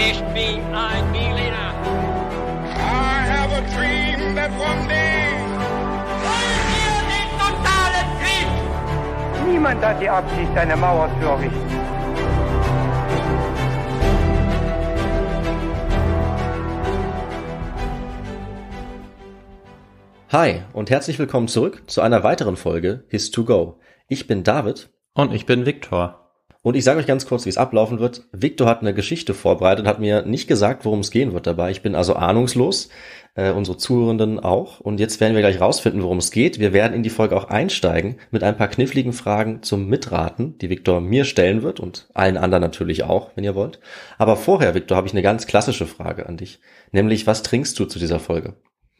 Ich bin ein Berliner. I have a dream that one day. Wollen wir den totalen Krieg? Niemand hat die Absicht, eine Mauer zu errichten. Hi und herzlich willkommen zurück zu einer weiteren Folge His2Go. Ich bin David. Und ich bin Viktor. Und ich sage euch ganz kurz, wie es ablaufen wird. Victor hat eine Geschichte vorbereitet, hat mir nicht gesagt, worum es gehen wird dabei. Ich bin also ahnungslos, äh, unsere Zuhörenden auch. Und jetzt werden wir gleich rausfinden, worum es geht. Wir werden in die Folge auch einsteigen mit ein paar kniffligen Fragen zum Mitraten, die Victor mir stellen wird und allen anderen natürlich auch, wenn ihr wollt. Aber vorher, Victor, habe ich eine ganz klassische Frage an dich. Nämlich, was trinkst du zu dieser Folge?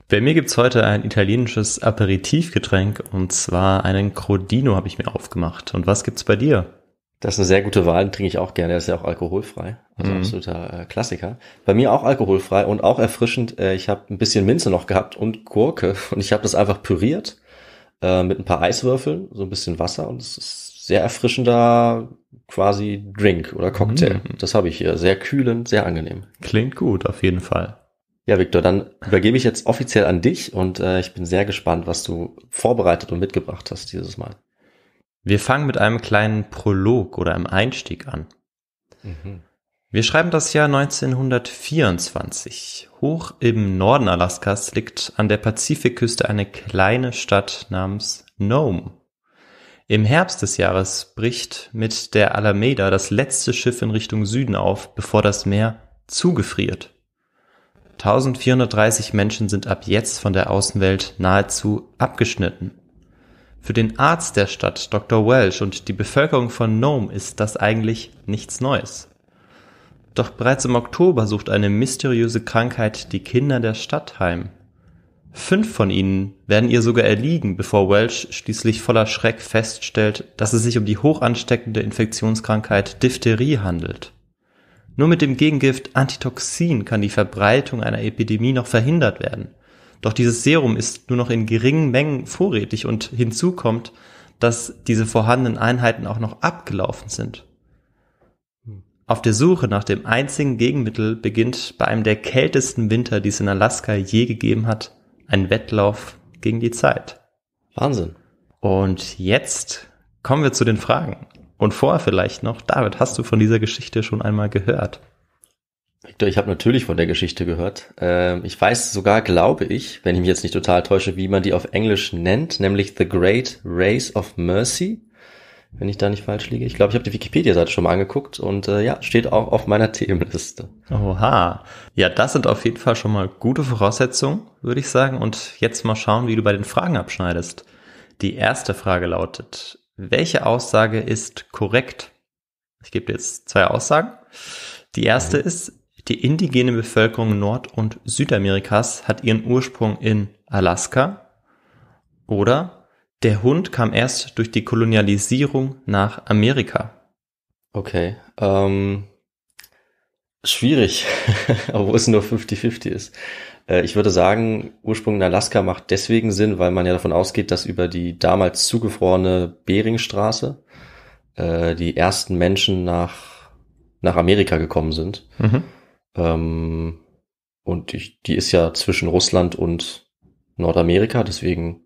Bei mir gibt's heute ein italienisches Aperitivgetränk und zwar einen Crodino habe ich mir aufgemacht. Und was gibt's bei dir? Das ist eine sehr gute Wahl, den trinke ich auch gerne. Der ist ja auch alkoholfrei, also mhm. absoluter äh, Klassiker. Bei mir auch alkoholfrei und auch erfrischend. Äh, ich habe ein bisschen Minze noch gehabt und Gurke und ich habe das einfach püriert äh, mit ein paar Eiswürfeln, so ein bisschen Wasser und es ist sehr erfrischender quasi Drink oder Cocktail. Mhm. Das habe ich hier. Sehr kühlend, sehr angenehm. Klingt gut, auf jeden Fall. Ja, Victor, dann übergebe ich jetzt offiziell an dich und ich bin sehr gespannt, was du vorbereitet und mitgebracht hast dieses Mal. Wir fangen mit einem kleinen Prolog oder einem Einstieg an. Mhm. Wir schreiben das Jahr 1924. Hoch im Norden Alaskas liegt an der Pazifikküste eine kleine Stadt namens Nome. Im Herbst des Jahres bricht mit der Alameda das letzte Schiff in Richtung Süden auf, bevor das Meer zugefriert. 1430 Menschen sind ab jetzt von der Außenwelt nahezu abgeschnitten. Für den Arzt der Stadt, Dr. Welsh, und die Bevölkerung von Nome ist das eigentlich nichts Neues. Doch bereits im Oktober sucht eine mysteriöse Krankheit die Kinder der Stadt heim. Fünf von ihnen werden ihr sogar erliegen, bevor Welsh schließlich voller Schreck feststellt, dass es sich um die hochansteckende Infektionskrankheit Diphtherie handelt. Nur mit dem Gegengift Antitoxin kann die Verbreitung einer Epidemie noch verhindert werden. Doch dieses Serum ist nur noch in geringen Mengen vorrätig und hinzu kommt, dass diese vorhandenen Einheiten auch noch abgelaufen sind. Auf der Suche nach dem einzigen Gegenmittel beginnt bei einem der kältesten Winter, die es in Alaska je gegeben hat, ein Wettlauf gegen die Zeit. Wahnsinn. Und jetzt kommen wir zu den Fragen. Und vorher vielleicht noch, David, hast du von dieser Geschichte schon einmal gehört? Victor, ich habe natürlich von der Geschichte gehört. Ähm, ich weiß sogar, glaube ich, wenn ich mich jetzt nicht total täusche, wie man die auf Englisch nennt, nämlich The Great Race of Mercy. Wenn ich da nicht falsch liege. Ich glaube, ich habe die Wikipedia-Seite schon mal angeguckt und äh, ja, steht auch auf meiner Themenliste. Oha. Ja, das sind auf jeden Fall schon mal gute Voraussetzungen, würde ich sagen. Und jetzt mal schauen, wie du bei den Fragen abschneidest. Die erste Frage lautet, welche Aussage ist korrekt? Ich gebe dir jetzt zwei Aussagen. Die erste mhm. ist, die indigene Bevölkerung Nord- und Südamerikas hat ihren Ursprung in Alaska oder der Hund kam erst durch die Kolonialisierung nach Amerika. Okay, ähm, schwierig, obwohl es nur 50-50 ist. Äh, ich würde sagen, Ursprung in Alaska macht deswegen Sinn, weil man ja davon ausgeht, dass über die damals zugefrorene Beringstraße äh, die ersten Menschen nach, nach Amerika gekommen sind. Mhm. Ähm, und die, die ist ja zwischen Russland und Nordamerika, deswegen,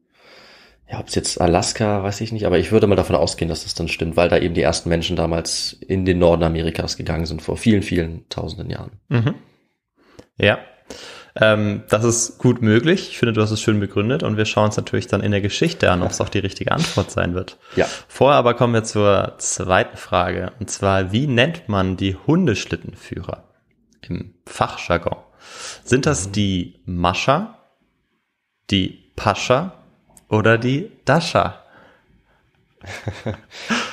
ja, ob es jetzt Alaska, weiß ich nicht, aber ich würde mal davon ausgehen, dass das dann stimmt, weil da eben die ersten Menschen damals in den Norden Amerikas gegangen sind, vor vielen, vielen tausenden Jahren. Mhm. Ja. Ähm, das ist gut möglich. Ich finde, du hast es schön begründet und wir schauen uns natürlich dann in der Geschichte an, ob es auch die richtige Antwort sein wird. Ja. Vorher aber kommen wir zur zweiten Frage und zwar, wie nennt man die Hundeschlittenführer? im Fachjargon. Sind das mhm. die Mascha, die Pascha oder die Dascha?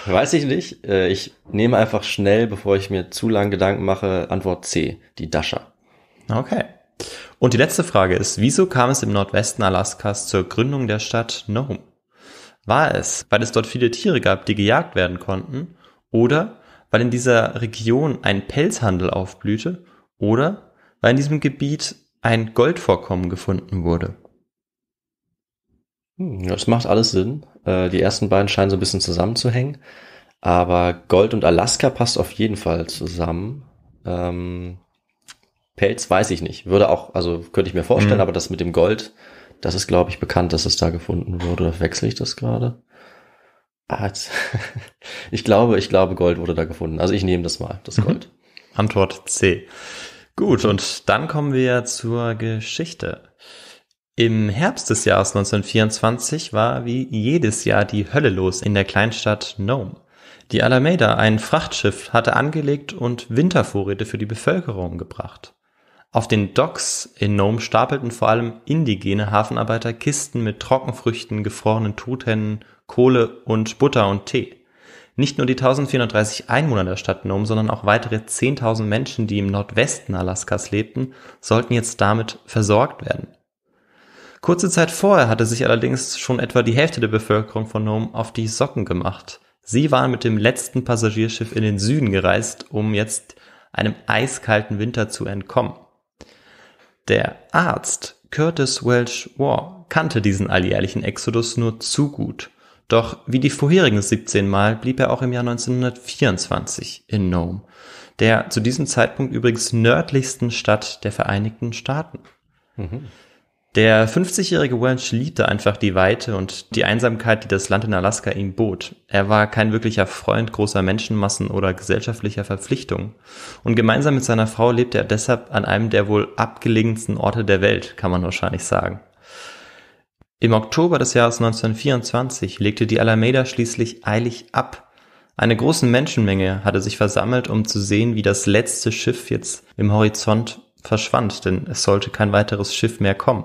Weiß ich nicht. Äh, ich nehme einfach schnell, bevor ich mir zu lange Gedanken mache, Antwort C, die Dascha. Okay. Und die letzte Frage ist, wieso kam es im Nordwesten Alaskas zur Gründung der Stadt Nome? War es, weil es dort viele Tiere gab, die gejagt werden konnten? Oder weil in dieser Region ein Pelzhandel aufblühte? oder weil in diesem Gebiet ein Goldvorkommen gefunden wurde. Hm, das macht alles Sinn. Äh, die ersten beiden scheinen so ein bisschen zusammenzuhängen. Aber Gold und Alaska passt auf jeden Fall zusammen. Ähm, Pelz weiß ich nicht. Würde auch, also könnte ich mir vorstellen, mhm. aber das mit dem Gold, das ist, glaube ich, bekannt, dass es da gefunden wurde. Oder wechsle ich das gerade? Ah, ich glaube, ich glaube, Gold wurde da gefunden. Also ich nehme das mal, das mhm. Gold. Mhm. Antwort C. Gut, und dann kommen wir zur Geschichte. Im Herbst des Jahres 1924 war wie jedes Jahr die Hölle los in der Kleinstadt Nome. Die Alameda, ein Frachtschiff, hatte angelegt und Wintervorräte für die Bevölkerung gebracht. Auf den Docks in Nome stapelten vor allem indigene Hafenarbeiter Kisten mit Trockenfrüchten, gefrorenen Truthänden, Kohle und Butter und Tee. Nicht nur die 1430 Einwohner der Stadt Nome, sondern auch weitere 10.000 Menschen, die im Nordwesten Alaskas lebten, sollten jetzt damit versorgt werden. Kurze Zeit vorher hatte sich allerdings schon etwa die Hälfte der Bevölkerung von Nome auf die Socken gemacht. Sie waren mit dem letzten Passagierschiff in den Süden gereist, um jetzt einem eiskalten Winter zu entkommen. Der Arzt Curtis Welsh War kannte diesen alljährlichen Exodus nur zu gut doch wie die vorherigen 17 Mal blieb er auch im Jahr 1924 in Nome, der zu diesem Zeitpunkt übrigens nördlichsten Stadt der Vereinigten Staaten. Mhm. Der 50-jährige Welch liebte einfach die Weite und die Einsamkeit, die das Land in Alaska ihm bot. Er war kein wirklicher Freund großer Menschenmassen oder gesellschaftlicher Verpflichtungen. Und gemeinsam mit seiner Frau lebte er deshalb an einem der wohl abgelegensten Orte der Welt, kann man wahrscheinlich sagen. Im Oktober des Jahres 1924 legte die Alameda schließlich eilig ab. Eine große Menschenmenge hatte sich versammelt, um zu sehen, wie das letzte Schiff jetzt im Horizont verschwand, denn es sollte kein weiteres Schiff mehr kommen.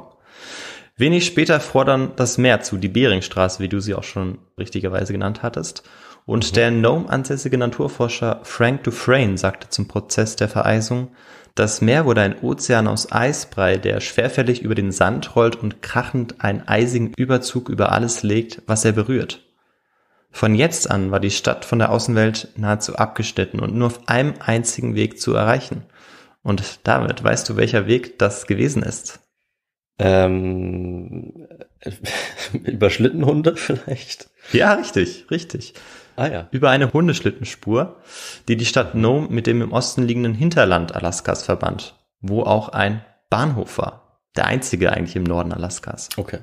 Wenig später fror dann das Meer zu, die Beringstraße, wie du sie auch schon richtigerweise genannt hattest. Und mhm. der Nome ansässige Naturforscher Frank Dufresne sagte zum Prozess der Vereisung, das Meer wurde ein Ozean aus Eisbrei, der schwerfällig über den Sand rollt und krachend einen eisigen Überzug über alles legt, was er berührt. Von jetzt an war die Stadt von der Außenwelt nahezu abgeschnitten und nur auf einem einzigen Weg zu erreichen. Und damit weißt du, welcher Weg das gewesen ist. Ähm, überschlitten Hunde vielleicht? Ja, richtig, richtig ah, ja. über eine Hundeschlittenspur, die die Stadt Nome mit dem im Osten liegenden Hinterland Alaskas verband, wo auch ein Bahnhof war. Der einzige eigentlich im Norden Alaskas. Okay.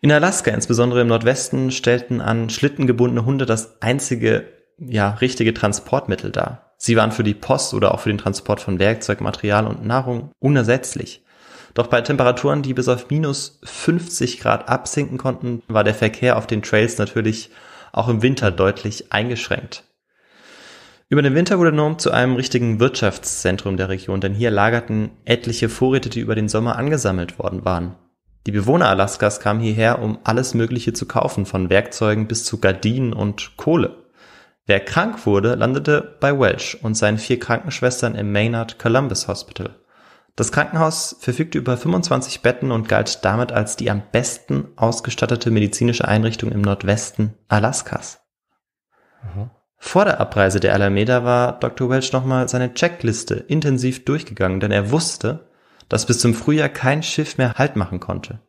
In Alaska, insbesondere im Nordwesten, stellten an Schlitten gebundene Hunde das einzige, ja, richtige Transportmittel dar. Sie waren für die Post oder auch für den Transport von Werkzeug, Material und Nahrung unersetzlich. Doch bei Temperaturen, die bis auf minus 50 Grad absinken konnten, war der Verkehr auf den Trails natürlich auch im Winter deutlich eingeschränkt. Über den Winter wurde Nome zu einem richtigen Wirtschaftszentrum der Region, denn hier lagerten etliche Vorräte, die über den Sommer angesammelt worden waren. Die Bewohner Alaskas kamen hierher, um alles Mögliche zu kaufen, von Werkzeugen bis zu Gardinen und Kohle. Wer krank wurde, landete bei Welch und seinen vier Krankenschwestern im Maynard Columbus Hospital. Das Krankenhaus verfügte über 25 Betten und galt damit als die am besten ausgestattete medizinische Einrichtung im Nordwesten Alaskas. Mhm. Vor der Abreise der Alameda war Dr. Welch nochmal seine Checkliste intensiv durchgegangen, denn er wusste, dass bis zum Frühjahr kein Schiff mehr Halt machen konnte.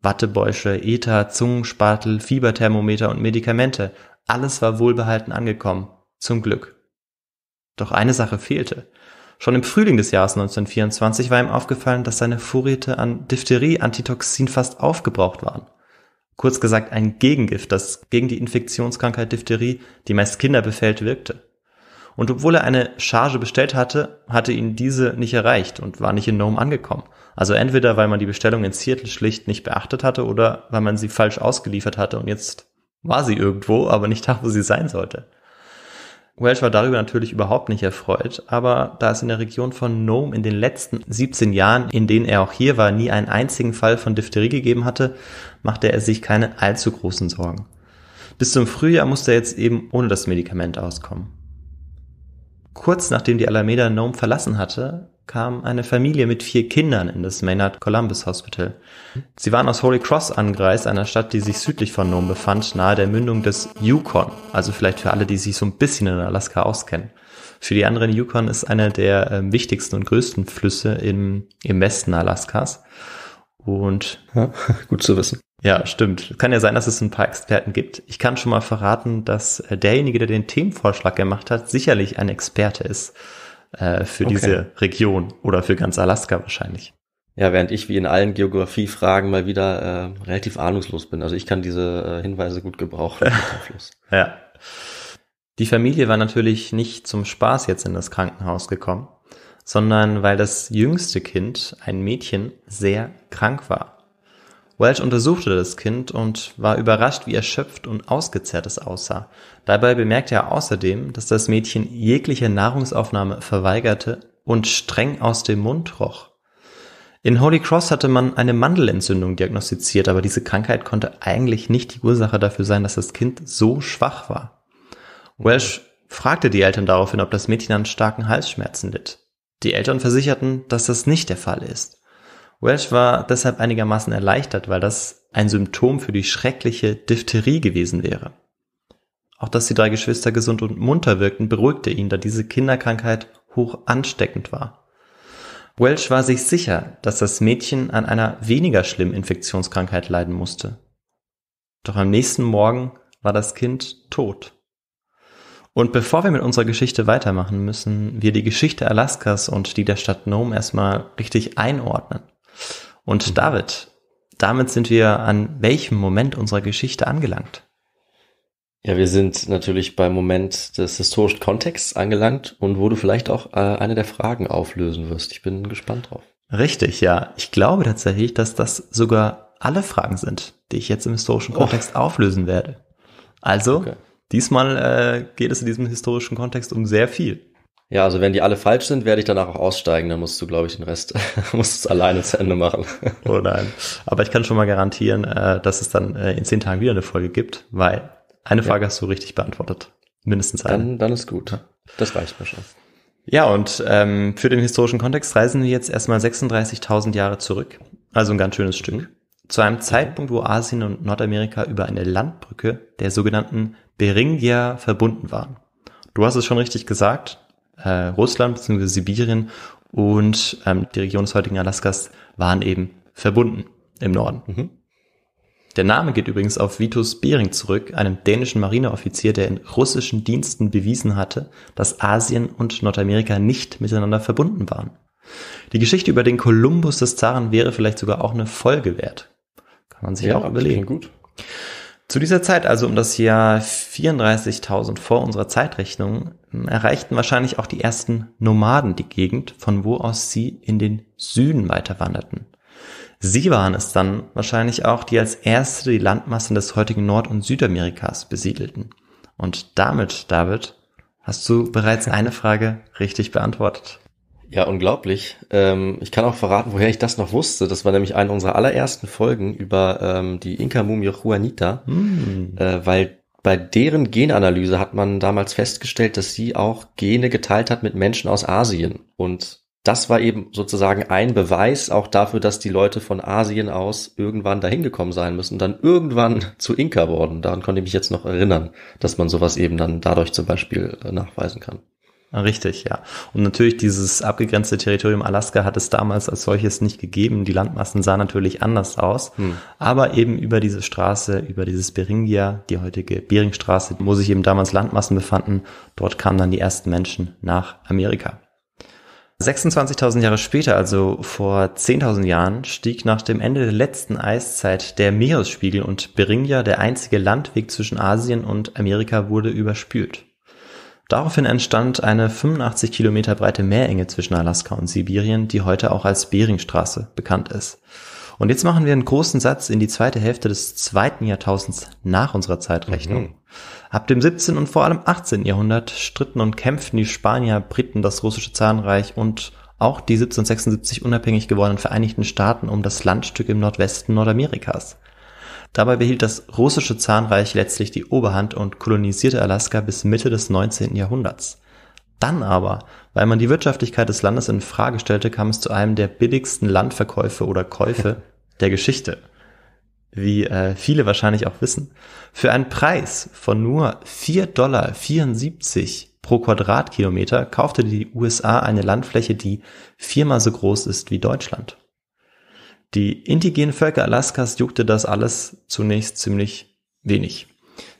Wattebäusche, Ether, Zungenspatel, Fieberthermometer und Medikamente, alles war wohlbehalten angekommen. Zum Glück. Doch eine Sache fehlte. Schon im Frühling des Jahres 1924 war ihm aufgefallen, dass seine Vorräte an Diphtherie-Antitoxin fast aufgebraucht waren. Kurz gesagt ein Gegengift, das gegen die Infektionskrankheit Diphtherie, die meist Kinder befällt, wirkte. Und obwohl er eine Charge bestellt hatte, hatte ihn diese nicht erreicht und war nicht in Nome angekommen. Also entweder weil man die Bestellung in Seattle schlicht nicht beachtet hatte oder weil man sie falsch ausgeliefert hatte und jetzt war sie irgendwo, aber nicht da, wo sie sein sollte. Welch war darüber natürlich überhaupt nicht erfreut, aber da es in der Region von Nome in den letzten 17 Jahren, in denen er auch hier war, nie einen einzigen Fall von Diphtherie gegeben hatte, machte er sich keine allzu großen Sorgen. Bis zum Frühjahr musste er jetzt eben ohne das Medikament auskommen. Kurz nachdem die Alameda Nome verlassen hatte, kam eine Familie mit vier Kindern in das Maynard Columbus Hospital. Sie waren aus Holy Cross angereist, einer Stadt, die sich südlich von Nome befand, nahe der Mündung des Yukon. Also vielleicht für alle, die sich so ein bisschen in Alaska auskennen. Für die anderen Yukon ist einer der äh, wichtigsten und größten Flüsse im, im Westen Alaskas. Und ja, gut zu wissen. Ja, stimmt. Kann ja sein, dass es ein paar Experten gibt. Ich kann schon mal verraten, dass äh, derjenige, der den Themenvorschlag gemacht hat, sicherlich ein Experte ist. Äh, für okay. diese Region oder für ganz Alaska wahrscheinlich. Ja, während ich wie in allen Geografiefragen mal wieder äh, relativ ahnungslos bin. Also ich kann diese äh, Hinweise gut gebrauchen. ja. Die Familie war natürlich nicht zum Spaß jetzt in das Krankenhaus gekommen, sondern weil das jüngste Kind, ein Mädchen, sehr krank war. Welch untersuchte das Kind und war überrascht, wie erschöpft und ausgezehrt es aussah. Dabei bemerkte er außerdem, dass das Mädchen jegliche Nahrungsaufnahme verweigerte und streng aus dem Mund roch. In Holy Cross hatte man eine Mandelentzündung diagnostiziert, aber diese Krankheit konnte eigentlich nicht die Ursache dafür sein, dass das Kind so schwach war. Welsh fragte die Eltern daraufhin, ob das Mädchen an starken Halsschmerzen litt. Die Eltern versicherten, dass das nicht der Fall ist. Welsh war deshalb einigermaßen erleichtert, weil das ein Symptom für die schreckliche Diphtherie gewesen wäre. Auch dass die drei Geschwister gesund und munter wirkten, beruhigte ihn, da diese Kinderkrankheit hoch ansteckend war. Welsh war sich sicher, dass das Mädchen an einer weniger schlimmen Infektionskrankheit leiden musste. Doch am nächsten Morgen war das Kind tot. Und bevor wir mit unserer Geschichte weitermachen, müssen wir die Geschichte Alaskas und die der Stadt Nome erstmal richtig einordnen. Und mhm. David, damit sind wir an welchem Moment unserer Geschichte angelangt? Ja, wir sind natürlich beim Moment des historischen Kontexts angelangt und wo du vielleicht auch äh, eine der Fragen auflösen wirst. Ich bin gespannt drauf. Richtig, ja. Ich glaube tatsächlich, dass das sogar alle Fragen sind, die ich jetzt im historischen oh. Kontext oh. auflösen werde. Also, okay. diesmal äh, geht es in diesem historischen Kontext um sehr viel. Ja, also wenn die alle falsch sind, werde ich danach auch aussteigen. Dann musst du, glaube ich, den Rest, musst es alleine zu Ende machen. oh nein. Aber ich kann schon mal garantieren, äh, dass es dann äh, in zehn Tagen wieder eine Folge gibt, weil eine Frage ja. hast du richtig beantwortet. Mindestens eine. Dann, dann ist gut. Das reicht mir schon. Ja, und ähm, für den historischen Kontext reisen wir jetzt erstmal 36.000 Jahre zurück. Also ein ganz schönes mhm. Stück. Mhm. Zu einem Zeitpunkt, wo Asien und Nordamerika über eine Landbrücke der sogenannten Beringia verbunden waren. Du hast es schon richtig gesagt, äh, Russland bzw. Sibirien und ähm, die Region des heutigen Alaskas waren eben verbunden im Norden. Mhm. Der Name geht übrigens auf Vitus Bering zurück, einem dänischen Marineoffizier, der in russischen Diensten bewiesen hatte, dass Asien und Nordamerika nicht miteinander verbunden waren. Die Geschichte über den Kolumbus des Zaren wäre vielleicht sogar auch eine Folge wert. Kann man sich ja, auch überlegen. Gut. Zu dieser Zeit, also um das Jahr 34.000 vor unserer Zeitrechnung, hm, erreichten wahrscheinlich auch die ersten Nomaden die Gegend, von wo aus sie in den Süden weiterwanderten. Sie waren es dann wahrscheinlich auch, die als erste die Landmassen des heutigen Nord- und Südamerikas besiedelten. Und damit, David, hast du bereits eine Frage richtig beantwortet. Ja, unglaublich. Ähm, ich kann auch verraten, woher ich das noch wusste. Das war nämlich eine unserer allerersten Folgen über ähm, die Inka-Mumie Juanita, hm. äh, weil bei deren Genanalyse hat man damals festgestellt, dass sie auch Gene geteilt hat mit Menschen aus Asien. Und das war eben sozusagen ein Beweis auch dafür, dass die Leute von Asien aus irgendwann dahin gekommen sein müssen dann irgendwann zu Inka wurden. Daran konnte ich mich jetzt noch erinnern, dass man sowas eben dann dadurch zum Beispiel äh, nachweisen kann. Ah, richtig, ja. Und natürlich dieses abgegrenzte Territorium Alaska hat es damals als solches nicht gegeben. Die Landmassen sahen natürlich anders aus. Hm. Aber eben über diese Straße, über dieses Beringia, die heutige Beringstraße, wo sich eben damals Landmassen befanden, dort kamen dann die ersten Menschen nach Amerika. 26.000 Jahre später, also vor 10.000 Jahren, stieg nach dem Ende der letzten Eiszeit der Meeresspiegel und Beringia, der einzige Landweg zwischen Asien und Amerika, wurde überspült. Daraufhin entstand eine 85 Kilometer breite Meerenge zwischen Alaska und Sibirien, die heute auch als Beringstraße bekannt ist. Und jetzt machen wir einen großen Satz in die zweite Hälfte des zweiten Jahrtausends nach unserer Zeitrechnung. Mhm. Ab dem 17. und vor allem 18. Jahrhundert stritten und kämpften die Spanier, Briten, das russische Zahnreich und auch die 1776 unabhängig gewordenen Vereinigten Staaten um das Landstück im Nordwesten Nordamerikas. Dabei behielt das russische Zahnreich letztlich die Oberhand und kolonisierte Alaska bis Mitte des 19. Jahrhunderts. Dann aber, weil man die Wirtschaftlichkeit des Landes in Frage stellte, kam es zu einem der billigsten Landverkäufe oder Käufe der Geschichte. Wie äh, viele wahrscheinlich auch wissen, für einen Preis von nur 4,74 Dollar pro Quadratkilometer kaufte die USA eine Landfläche, die viermal so groß ist wie Deutschland. Die indigenen Völker Alaskas juckte das alles zunächst ziemlich wenig.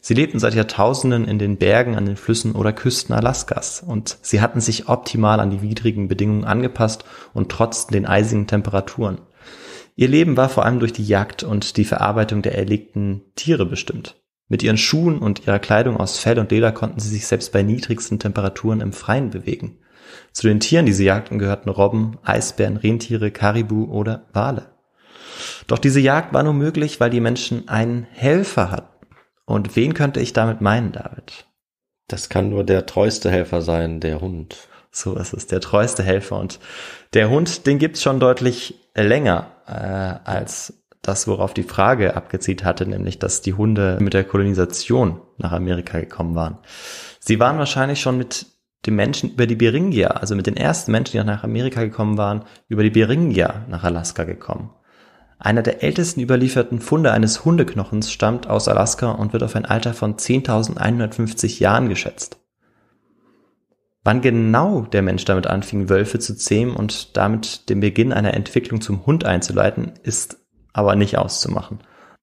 Sie lebten seit Jahrtausenden in den Bergen, an den Flüssen oder Küsten Alaskas und sie hatten sich optimal an die widrigen Bedingungen angepasst und trotzten den eisigen Temperaturen. Ihr Leben war vor allem durch die Jagd und die Verarbeitung der erlegten Tiere bestimmt. Mit ihren Schuhen und ihrer Kleidung aus Fell und Leder konnten sie sich selbst bei niedrigsten Temperaturen im Freien bewegen. Zu den Tieren, die sie jagten, gehörten Robben, Eisbären, Rentiere, Karibu oder Wale. Doch diese Jagd war nur möglich, weil die Menschen einen Helfer hatten. Und wen könnte ich damit meinen, David? Das kann nur der treueste Helfer sein, der Hund. So ist es, der treueste Helfer. Und der Hund, den gibt's schon deutlich länger äh, als das, worauf die Frage abgezielt hatte, nämlich, dass die Hunde mit der Kolonisation nach Amerika gekommen waren. Sie waren wahrscheinlich schon mit den Menschen über die Beringia, also mit den ersten Menschen, die nach Amerika gekommen waren, über die Beringia nach Alaska gekommen. Einer der ältesten überlieferten Funde eines Hundeknochens stammt aus Alaska und wird auf ein Alter von 10.150 Jahren geschätzt. Wann genau der Mensch damit anfing, Wölfe zu zähmen und damit den Beginn einer Entwicklung zum Hund einzuleiten, ist aber nicht auszumachen.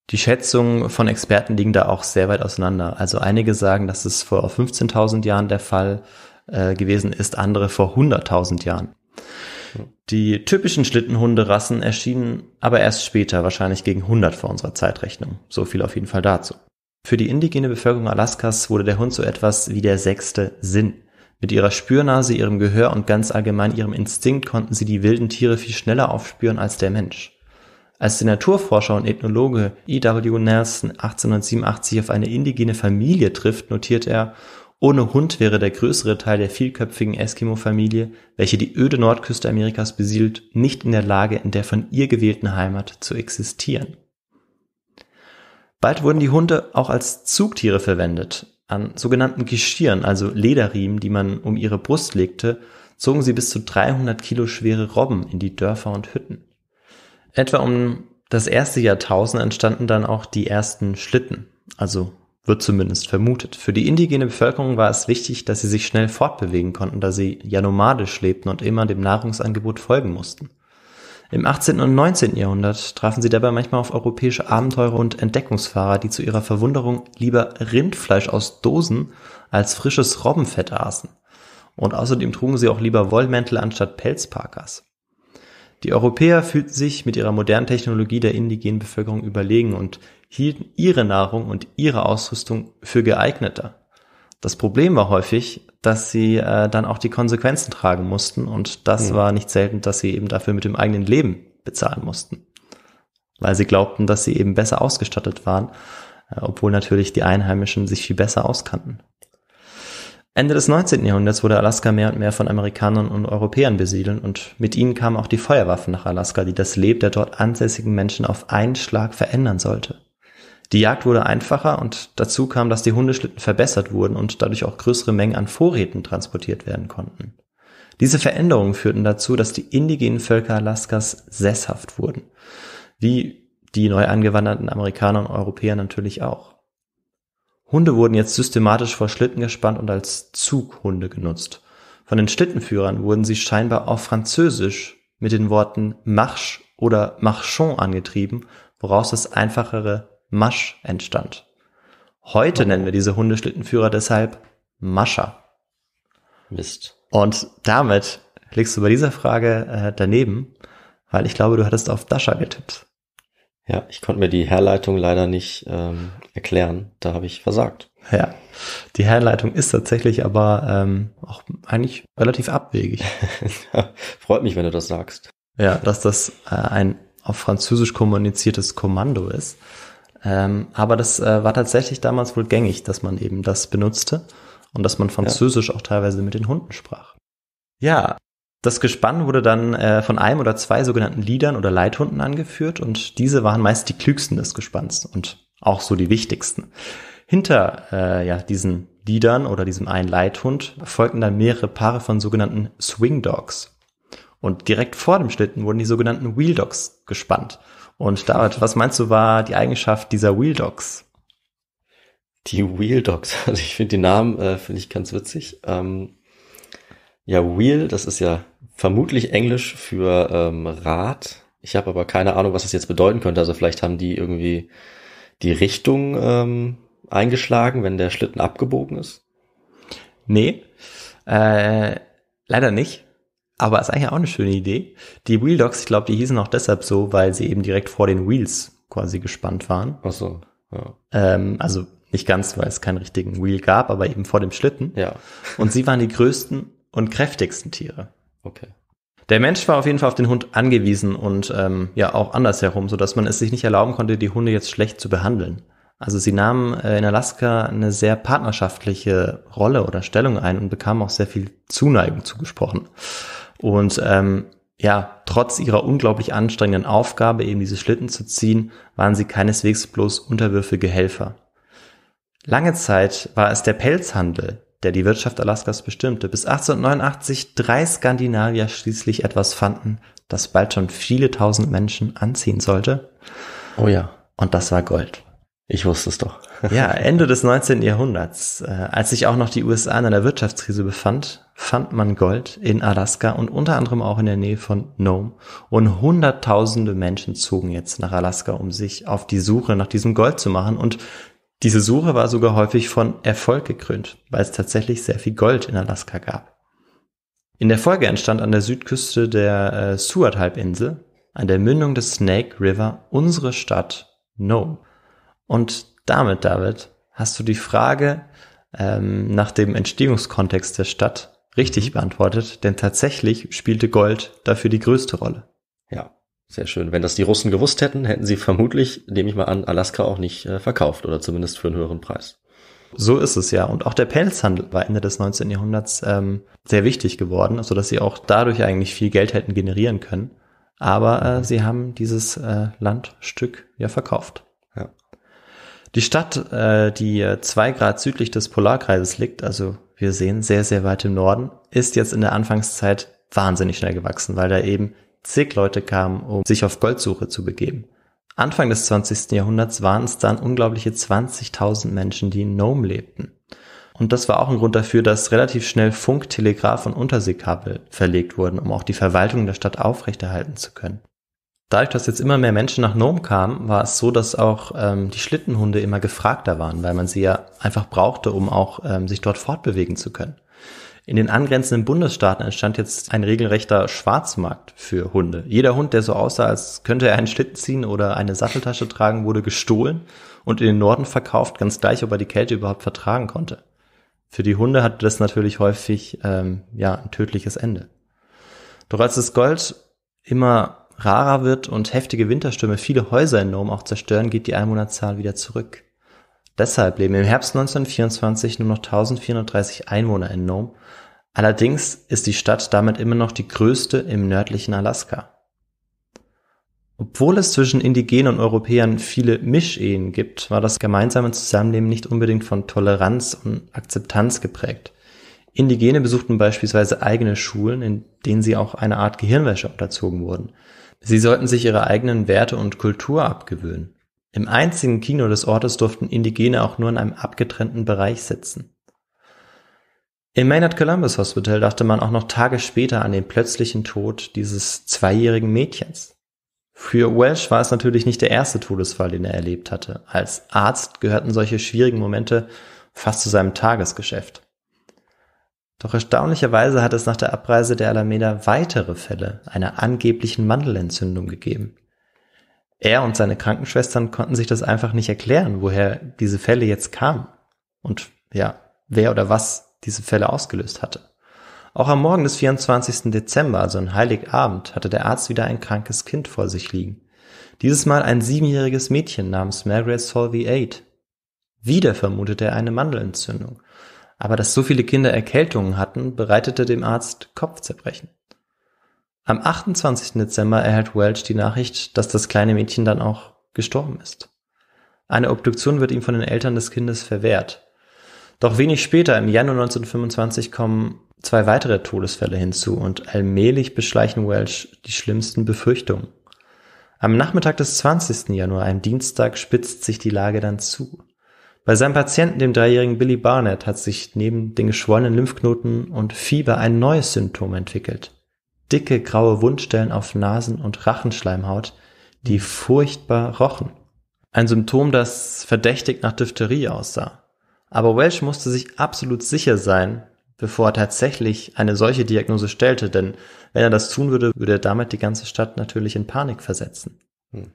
Die Schätzungen von Experten liegen da auch sehr weit auseinander. Also einige sagen, dass es vor 15.000 Jahren der Fall äh, gewesen ist, andere vor 100.000 Jahren. Die typischen Schlittenhunderassen erschienen aber erst später, wahrscheinlich gegen 100 vor unserer Zeitrechnung. So viel auf jeden Fall dazu. Für die indigene Bevölkerung Alaskas wurde der Hund so etwas wie der sechste Sinn. Mit ihrer Spürnase, ihrem Gehör und ganz allgemein ihrem Instinkt konnten sie die wilden Tiere viel schneller aufspüren als der Mensch. Als der Naturforscher und Ethnologe E.W. Nelson 1887 auf eine indigene Familie trifft, notiert er, ohne Hund wäre der größere Teil der vielköpfigen Eskimo-Familie, welche die öde Nordküste Amerikas besiedelt, nicht in der Lage, in der von ihr gewählten Heimat zu existieren. Bald wurden die Hunde auch als Zugtiere verwendet. An sogenannten Geschirren, also Lederriemen, die man um ihre Brust legte, zogen sie bis zu 300 Kilo schwere Robben in die Dörfer und Hütten. Etwa um das erste Jahrtausend entstanden dann auch die ersten Schlitten, also wird zumindest vermutet. Für die indigene Bevölkerung war es wichtig, dass sie sich schnell fortbewegen konnten, da sie ja nomadisch lebten und immer dem Nahrungsangebot folgen mussten. Im 18. und 19. Jahrhundert trafen sie dabei manchmal auf europäische Abenteurer und Entdeckungsfahrer, die zu ihrer Verwunderung lieber Rindfleisch aus Dosen als frisches Robbenfett aßen. Und außerdem trugen sie auch lieber Wollmäntel anstatt Pelzparkers. Die Europäer fühlten sich mit ihrer modernen Technologie der indigenen Bevölkerung überlegen und hielten ihre Nahrung und ihre Ausrüstung für geeigneter. Das Problem war häufig, dass sie äh, dann auch die Konsequenzen tragen mussten und das mhm. war nicht selten, dass sie eben dafür mit dem eigenen Leben bezahlen mussten, weil sie glaubten, dass sie eben besser ausgestattet waren, äh, obwohl natürlich die Einheimischen sich viel besser auskannten. Ende des 19. Jahrhunderts wurde Alaska mehr und mehr von Amerikanern und Europäern besiedelt und mit ihnen kamen auch die Feuerwaffen nach Alaska, die das Leben der dort ansässigen Menschen auf einen Schlag verändern sollte. Die Jagd wurde einfacher und dazu kam, dass die Hundeschlitten verbessert wurden und dadurch auch größere Mengen an Vorräten transportiert werden konnten. Diese Veränderungen führten dazu, dass die indigenen Völker Alaskas sesshaft wurden, wie die neu angewanderten Amerikaner und Europäer natürlich auch. Hunde wurden jetzt systematisch vor Schlitten gespannt und als Zughunde genutzt. Von den Schlittenführern wurden sie scheinbar auf Französisch mit den Worten Marche oder Marchon angetrieben, woraus das einfachere Masch entstand. Heute okay. nennen wir diese Hundeschlittenführer deshalb Mascher. Mist. Und damit legst du bei dieser Frage äh, daneben, weil ich glaube, du hattest auf Dascha getippt. Ja, ich konnte mir die Herleitung leider nicht ähm, erklären. Da habe ich versagt. Ja, die Herleitung ist tatsächlich aber ähm, auch eigentlich relativ abwegig. Freut mich, wenn du das sagst. Ja, dass das äh, ein auf Französisch kommuniziertes Kommando ist. Ähm, aber das äh, war tatsächlich damals wohl gängig, dass man eben das benutzte und dass man Französisch ja. auch teilweise mit den Hunden sprach. Ja, das Gespann wurde dann äh, von einem oder zwei sogenannten Liedern oder Leithunden angeführt und diese waren meist die klügsten des Gespanns und auch so die wichtigsten. Hinter äh, ja, diesen Liedern oder diesem einen Leithund folgten dann mehrere Paare von sogenannten Swing Dogs. Und direkt vor dem Schlitten wurden die sogenannten Wheel Dogs gespannt. Und David, was meinst du, war die Eigenschaft dieser Wheel Dogs? Die Wheel Dogs, also ich finde den Namen, äh, finde ich ganz witzig. Ähm, ja, Wheel, das ist ja vermutlich Englisch für ähm, Rad. Ich habe aber keine Ahnung, was das jetzt bedeuten könnte. Also vielleicht haben die irgendwie die Richtung ähm, eingeschlagen, wenn der Schlitten abgebogen ist? Nee, äh, leider nicht. Aber ist eigentlich auch eine schöne Idee. Die Wheel Dogs, ich glaube, die hießen auch deshalb so, weil sie eben direkt vor den Wheels quasi gespannt waren. Ach so, ja. Ähm, also nicht ganz, weil es keinen richtigen Wheel gab, aber eben vor dem Schlitten. Ja. Und sie waren die größten und kräftigsten Tiere. Okay. Der Mensch war auf jeden Fall auf den Hund angewiesen und ähm, ja auch andersherum, sodass man es sich nicht erlauben konnte, die Hunde jetzt schlecht zu behandeln. Also sie nahmen äh, in Alaska eine sehr partnerschaftliche Rolle oder Stellung ein und bekamen auch sehr viel Zuneigung zugesprochen. Und ähm, ja, trotz ihrer unglaublich anstrengenden Aufgabe, eben diese Schlitten zu ziehen, waren sie keineswegs bloß unterwürfige Helfer. Lange Zeit war es der Pelzhandel, der die Wirtschaft Alaskas bestimmte, bis 1889 drei Skandinavier schließlich etwas fanden, das bald schon viele tausend Menschen anziehen sollte. Oh ja. Und das war Gold. Ich wusste es doch. ja, Ende des 19. Jahrhunderts, äh, als sich auch noch die USA in einer Wirtschaftskrise befand, fand man Gold in Alaska und unter anderem auch in der Nähe von Nome. Und hunderttausende Menschen zogen jetzt nach Alaska, um sich auf die Suche nach diesem Gold zu machen. Und diese Suche war sogar häufig von Erfolg gekrönt, weil es tatsächlich sehr viel Gold in Alaska gab. In der Folge entstand an der Südküste der äh, Seward-Halbinsel, an der Mündung des Snake River, unsere Stadt Nome. Und damit, David, hast du die Frage ähm, nach dem Entstehungskontext der Stadt richtig beantwortet, denn tatsächlich spielte Gold dafür die größte Rolle. Ja, sehr schön. Wenn das die Russen gewusst hätten, hätten sie vermutlich, nehme ich mal an, Alaska auch nicht äh, verkauft oder zumindest für einen höheren Preis. So ist es ja. Und auch der Pelzhandel war Ende des 19. Jahrhunderts ähm, sehr wichtig geworden, so dass sie auch dadurch eigentlich viel Geld hätten generieren können. Aber äh, sie haben dieses äh, Landstück ja verkauft. Ja. Die Stadt, äh, die äh, zwei Grad südlich des Polarkreises liegt, also wir sehen, sehr, sehr weit im Norden, ist jetzt in der Anfangszeit wahnsinnig schnell gewachsen, weil da eben zig Leute kamen, um sich auf Goldsuche zu begeben. Anfang des 20. Jahrhunderts waren es dann unglaubliche 20.000 Menschen, die in Nome lebten. Und das war auch ein Grund dafür, dass relativ schnell Funk, Telegraph und Unterseekabel verlegt wurden, um auch die Verwaltung der Stadt aufrechterhalten zu können. Dadurch, dass jetzt immer mehr Menschen nach Nome kamen, war es so, dass auch ähm, die Schlittenhunde immer gefragter waren, weil man sie ja einfach brauchte, um auch ähm, sich dort fortbewegen zu können. In den angrenzenden Bundesstaaten entstand jetzt ein regelrechter Schwarzmarkt für Hunde. Jeder Hund, der so aussah, als könnte er einen Schlitten ziehen oder eine Satteltasche tragen, wurde gestohlen und in den Norden verkauft, ganz gleich, ob er die Kälte überhaupt vertragen konnte. Für die Hunde hatte das natürlich häufig ähm, ja, ein tödliches Ende. Doch als das Gold immer rarer wird und heftige Winterstürme viele Häuser in Nome auch zerstören, geht die Einwohnerzahl wieder zurück. Deshalb leben im Herbst 1924 nur noch 1430 Einwohner in Nome. Allerdings ist die Stadt damit immer noch die größte im nördlichen Alaska. Obwohl es zwischen Indigenen und Europäern viele Mischehen gibt, war das gemeinsame Zusammenleben nicht unbedingt von Toleranz und Akzeptanz geprägt. Indigene besuchten beispielsweise eigene Schulen, in denen sie auch eine Art Gehirnwäsche unterzogen wurden. Sie sollten sich ihre eigenen Werte und Kultur abgewöhnen. Im einzigen Kino des Ortes durften Indigene auch nur in einem abgetrennten Bereich sitzen. Im Maynard Columbus Hospital dachte man auch noch Tage später an den plötzlichen Tod dieses zweijährigen Mädchens. Für Welsh war es natürlich nicht der erste Todesfall, den er erlebt hatte. Als Arzt gehörten solche schwierigen Momente fast zu seinem Tagesgeschäft. Doch erstaunlicherweise hat es nach der Abreise der Alameda weitere Fälle einer angeblichen Mandelentzündung gegeben. Er und seine Krankenschwestern konnten sich das einfach nicht erklären, woher diese Fälle jetzt kamen und ja, wer oder was diese Fälle ausgelöst hatte. Auch am Morgen des 24. Dezember, also ein Heiligabend, hatte der Arzt wieder ein krankes Kind vor sich liegen. Dieses Mal ein siebenjähriges Mädchen namens Margaret Solvey 8. Wieder vermutete er eine Mandelentzündung aber dass so viele Kinder Erkältungen hatten, bereitete dem Arzt Kopfzerbrechen. Am 28. Dezember erhält Welch die Nachricht, dass das kleine Mädchen dann auch gestorben ist. Eine Obduktion wird ihm von den Eltern des Kindes verwehrt. Doch wenig später, im Januar 1925, kommen zwei weitere Todesfälle hinzu und allmählich beschleichen Welch die schlimmsten Befürchtungen. Am Nachmittag des 20. Januar, einem Dienstag, spitzt sich die Lage dann zu. Bei seinem Patienten, dem dreijährigen Billy Barnett, hat sich neben den geschwollenen Lymphknoten und Fieber ein neues Symptom entwickelt. Dicke graue Wundstellen auf Nasen- und Rachenschleimhaut, die furchtbar rochen. Ein Symptom, das verdächtig nach Diphtherie aussah. Aber Welsh musste sich absolut sicher sein, bevor er tatsächlich eine solche Diagnose stellte, denn wenn er das tun würde, würde er damit die ganze Stadt natürlich in Panik versetzen. Hm.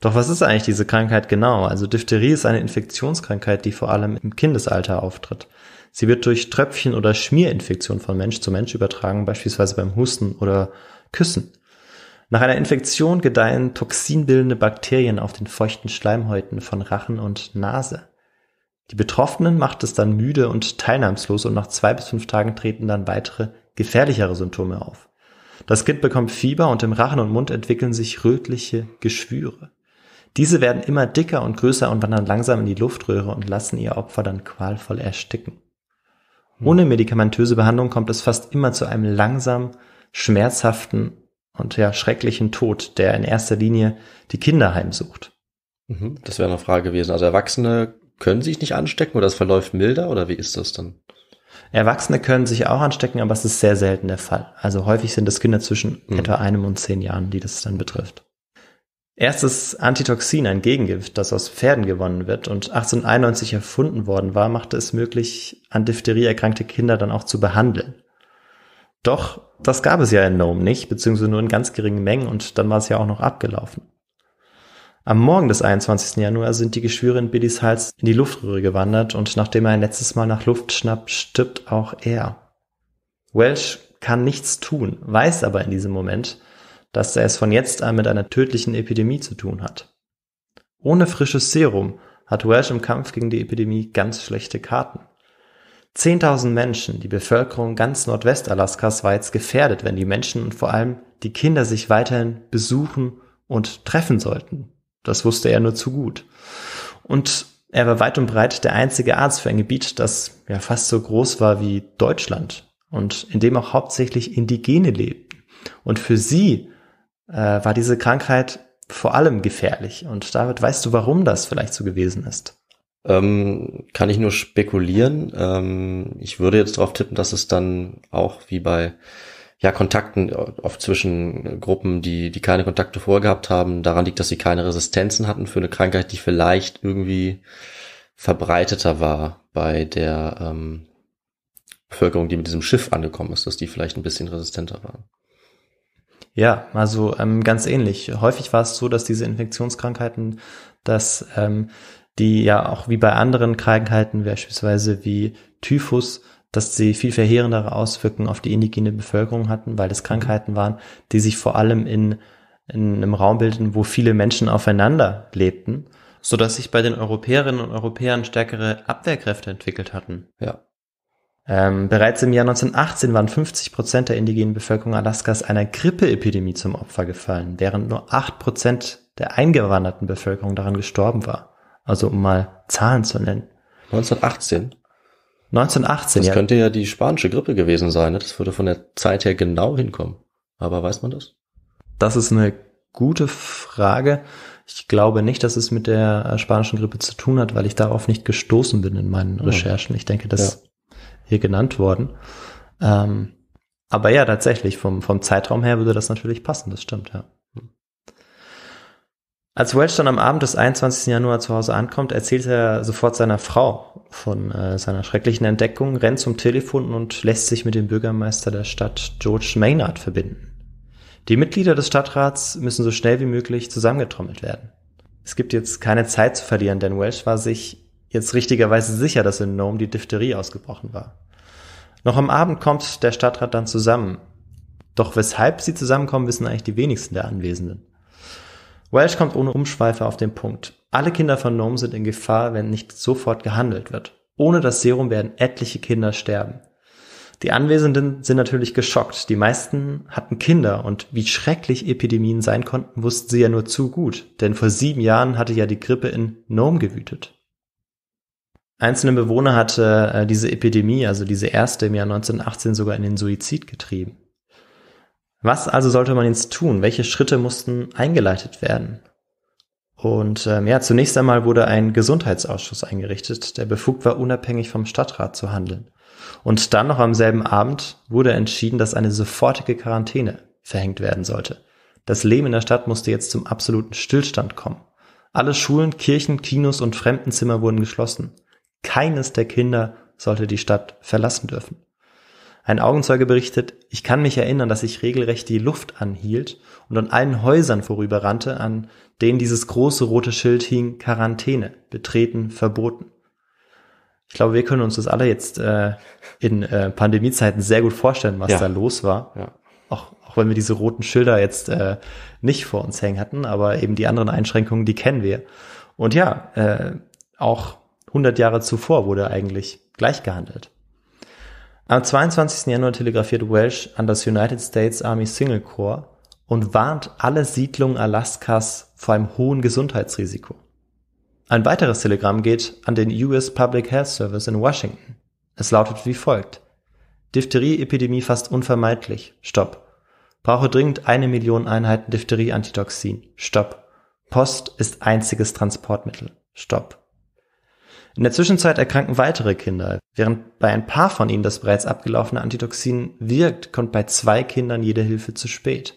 Doch was ist eigentlich diese Krankheit genau? Also Diphtherie ist eine Infektionskrankheit, die vor allem im Kindesalter auftritt. Sie wird durch Tröpfchen oder Schmierinfektion von Mensch zu Mensch übertragen, beispielsweise beim Husten oder Küssen. Nach einer Infektion gedeihen toxinbildende Bakterien auf den feuchten Schleimhäuten von Rachen und Nase. Die Betroffenen macht es dann müde und teilnahmslos und nach zwei bis fünf Tagen treten dann weitere gefährlichere Symptome auf. Das Kind bekommt Fieber und im Rachen und Mund entwickeln sich rötliche Geschwüre. Diese werden immer dicker und größer und wandern langsam in die Luftröhre und lassen ihr Opfer dann qualvoll ersticken. Hm. Ohne medikamentöse Behandlung kommt es fast immer zu einem langsam schmerzhaften und ja schrecklichen Tod, der in erster Linie die Kinder heimsucht. Mhm. Das wäre eine Frage gewesen. Also Erwachsene können sich nicht anstecken oder es verläuft milder oder wie ist das dann? Erwachsene können sich auch anstecken, aber es ist sehr selten der Fall. Also häufig sind es Kinder zwischen mhm. etwa einem und zehn Jahren, die das dann betrifft erstes Antitoxin, ein Gegengift, das aus Pferden gewonnen wird und 1891 erfunden worden war, machte es möglich, an Diphtherie erkrankte Kinder dann auch zu behandeln. Doch das gab es ja in Nome nicht, beziehungsweise nur in ganz geringen Mengen und dann war es ja auch noch abgelaufen. Am Morgen des 21. Januar sind die Geschwüre in Billys Hals in die Luftröhre gewandert und nachdem er ein letztes Mal nach Luft schnappt, stirbt auch er. Welsh kann nichts tun, weiß aber in diesem Moment, dass er es von jetzt an mit einer tödlichen Epidemie zu tun hat. Ohne frisches Serum hat Welsh im Kampf gegen die Epidemie ganz schlechte Karten. Zehntausend Menschen, die Bevölkerung ganz Nordwestalaskas war jetzt gefährdet, wenn die Menschen und vor allem die Kinder sich weiterhin besuchen und treffen sollten. Das wusste er nur zu gut. Und er war weit und breit der einzige Arzt für ein Gebiet, das ja fast so groß war wie Deutschland und in dem auch hauptsächlich Indigene lebten. Und für sie äh, war diese Krankheit vor allem gefährlich. Und David, weißt du, warum das vielleicht so gewesen ist? Ähm, kann ich nur spekulieren. Ähm, ich würde jetzt darauf tippen, dass es dann auch wie bei ja, Kontakten äh, oft zwischen Gruppen, die, die keine Kontakte vorgehabt haben, daran liegt, dass sie keine Resistenzen hatten für eine Krankheit, die vielleicht irgendwie verbreiteter war bei der ähm, Bevölkerung, die mit diesem Schiff angekommen ist, dass die vielleicht ein bisschen resistenter waren. Ja, also ähm, ganz ähnlich. Häufig war es so, dass diese Infektionskrankheiten, dass ähm, die ja auch wie bei anderen Krankheiten, beispielsweise wie Typhus, dass sie viel verheerendere Auswirkungen auf die indigene Bevölkerung hatten, weil es mhm. Krankheiten waren, die sich vor allem in, in einem Raum bilden, wo viele Menschen aufeinander lebten, so dass sich bei den Europäerinnen und Europäern stärkere Abwehrkräfte entwickelt hatten. Ja, ähm, bereits im Jahr 1918 waren 50 Prozent der indigenen Bevölkerung Alaskas einer Grippeepidemie zum Opfer gefallen, während nur acht Prozent der eingewanderten Bevölkerung daran gestorben war. Also um mal Zahlen zu nennen. 1918? 1918, das ja. Das könnte ja die spanische Grippe gewesen sein. Ne? Das würde von der Zeit her genau hinkommen. Aber weiß man das? Das ist eine gute Frage. Ich glaube nicht, dass es mit der spanischen Grippe zu tun hat, weil ich darauf nicht gestoßen bin in meinen hm. Recherchen. Ich denke, das ja hier genannt worden. Ähm, aber ja, tatsächlich, vom, vom Zeitraum her würde das natürlich passen, das stimmt, ja. Als Welch dann am Abend des 21. Januar zu Hause ankommt, erzählt er sofort seiner Frau von äh, seiner schrecklichen Entdeckung, rennt zum Telefon und lässt sich mit dem Bürgermeister der Stadt George Maynard verbinden. Die Mitglieder des Stadtrats müssen so schnell wie möglich zusammengetrommelt werden. Es gibt jetzt keine Zeit zu verlieren, denn Welsh war sich jetzt richtigerweise sicher, dass in Nome die Diphtherie ausgebrochen war. Noch am Abend kommt der Stadtrat dann zusammen. Doch weshalb sie zusammenkommen, wissen eigentlich die wenigsten der Anwesenden. Welsh kommt ohne Umschweife auf den Punkt. Alle Kinder von Nome sind in Gefahr, wenn nicht sofort gehandelt wird. Ohne das Serum werden etliche Kinder sterben. Die Anwesenden sind natürlich geschockt. Die meisten hatten Kinder und wie schrecklich Epidemien sein konnten, wussten sie ja nur zu gut. Denn vor sieben Jahren hatte ja die Grippe in Nome gewütet einzelne Bewohner hatte äh, diese Epidemie, also diese erste im Jahr 1918 sogar in den Suizid getrieben. Was also sollte man jetzt tun? Welche Schritte mussten eingeleitet werden? Und ähm, ja, zunächst einmal wurde ein Gesundheitsausschuss eingerichtet, der befugt war, unabhängig vom Stadtrat zu handeln. Und dann noch am selben Abend wurde entschieden, dass eine sofortige Quarantäne verhängt werden sollte. Das Leben in der Stadt musste jetzt zum absoluten Stillstand kommen. Alle Schulen, Kirchen, Kinos und Fremdenzimmer wurden geschlossen. Keines der Kinder sollte die Stadt verlassen dürfen. Ein Augenzeuge berichtet, ich kann mich erinnern, dass ich regelrecht die Luft anhielt und an allen Häusern vorüberrannte, an denen dieses große rote Schild hing, Quarantäne, betreten, verboten. Ich glaube, wir können uns das alle jetzt äh, in äh, Pandemiezeiten sehr gut vorstellen, was ja. da los war. Ja. Auch, auch wenn wir diese roten Schilder jetzt äh, nicht vor uns hängen hatten, aber eben die anderen Einschränkungen, die kennen wir. Und ja, äh, auch 100 Jahre zuvor wurde eigentlich gleich gehandelt. Am 22. Januar telegrafiert Welsh an das United States Army Single Corps und warnt alle Siedlungen Alaskas vor einem hohen Gesundheitsrisiko. Ein weiteres Telegramm geht an den US Public Health Service in Washington. Es lautet wie folgt. Diphtherie-Epidemie fast unvermeidlich. Stopp. Brauche dringend eine Million Einheiten Diphtherie-Antitoxin. Stopp. Post ist einziges Transportmittel. Stopp. In der Zwischenzeit erkranken weitere Kinder. Während bei ein paar von ihnen das bereits abgelaufene Antitoxin wirkt, kommt bei zwei Kindern jede Hilfe zu spät.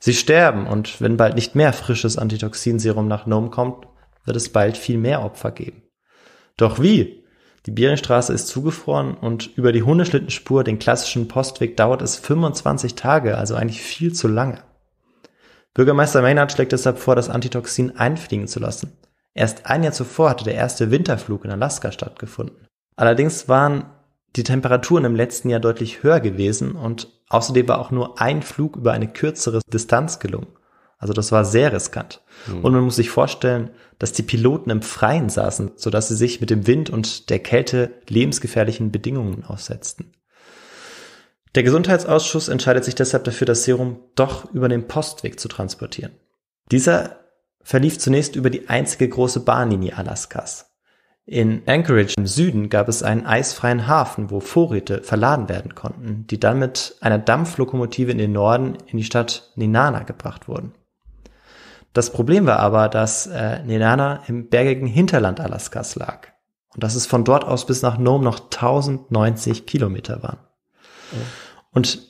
Sie sterben und wenn bald nicht mehr frisches Antitoxinserum nach Nome kommt, wird es bald viel mehr Opfer geben. Doch wie? Die Beringstraße ist zugefroren und über die Hundeschlittenspur, den klassischen Postweg, dauert es 25 Tage, also eigentlich viel zu lange. Bürgermeister Maynard schlägt deshalb vor, das Antitoxin einfliegen zu lassen. Erst ein Jahr zuvor hatte der erste Winterflug in Alaska stattgefunden. Allerdings waren die Temperaturen im letzten Jahr deutlich höher gewesen und außerdem war auch nur ein Flug über eine kürzere Distanz gelungen. Also das war sehr riskant. Mhm. Und man muss sich vorstellen, dass die Piloten im Freien saßen, sodass sie sich mit dem Wind und der Kälte lebensgefährlichen Bedingungen aussetzten. Der Gesundheitsausschuss entscheidet sich deshalb dafür, das Serum doch über den Postweg zu transportieren. Dieser verlief zunächst über die einzige große Bahnlinie Alaskas. In Anchorage im Süden gab es einen eisfreien Hafen, wo Vorräte verladen werden konnten, die dann mit einer Dampflokomotive in den Norden in die Stadt Nenana gebracht wurden. Das Problem war aber, dass äh, Nenana im bergigen Hinterland Alaskas lag und dass es von dort aus bis nach Nome noch 1090 Kilometer waren. Oh. Und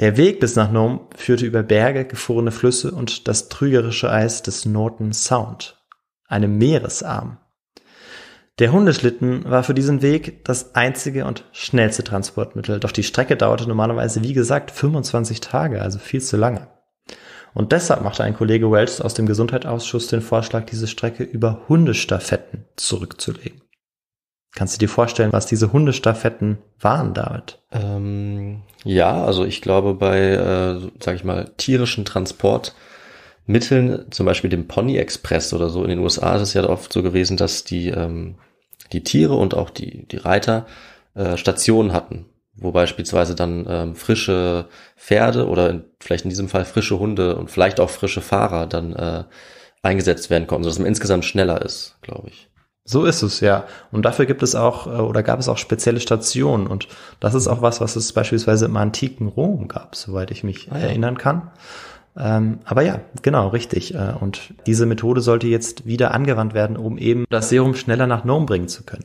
der Weg bis nach Nome führte über Berge, gefrorene Flüsse und das trügerische Eis des Norton Sound, einem Meeresarm. Der Hundeschlitten war für diesen Weg das einzige und schnellste Transportmittel, doch die Strecke dauerte normalerweise, wie gesagt, 25 Tage, also viel zu lange. Und deshalb machte ein Kollege Welch aus dem Gesundheitsausschuss den Vorschlag, diese Strecke über Hundestafetten zurückzulegen. Kannst du dir vorstellen, was diese Hundestaffetten waren, David? Ähm, ja, also ich glaube, bei, äh, sag ich mal, tierischen Transportmitteln, zum Beispiel dem Pony Express oder so in den USA, ist es ja oft so gewesen, dass die, ähm, die Tiere und auch die, die Reiter äh, Stationen hatten, wo beispielsweise dann ähm, frische Pferde oder in, vielleicht in diesem Fall frische Hunde und vielleicht auch frische Fahrer dann äh, eingesetzt werden konnten, sodass man insgesamt schneller ist, glaube ich. So ist es, ja. Und dafür gibt es auch äh, oder gab es auch spezielle Stationen. Und das ist auch was, was es beispielsweise im antiken Rom gab, soweit ich mich ah, ja. erinnern kann. Ähm, aber ja, genau, richtig. Äh, und diese Methode sollte jetzt wieder angewandt werden, um eben das Serum schneller nach Nome bringen zu können.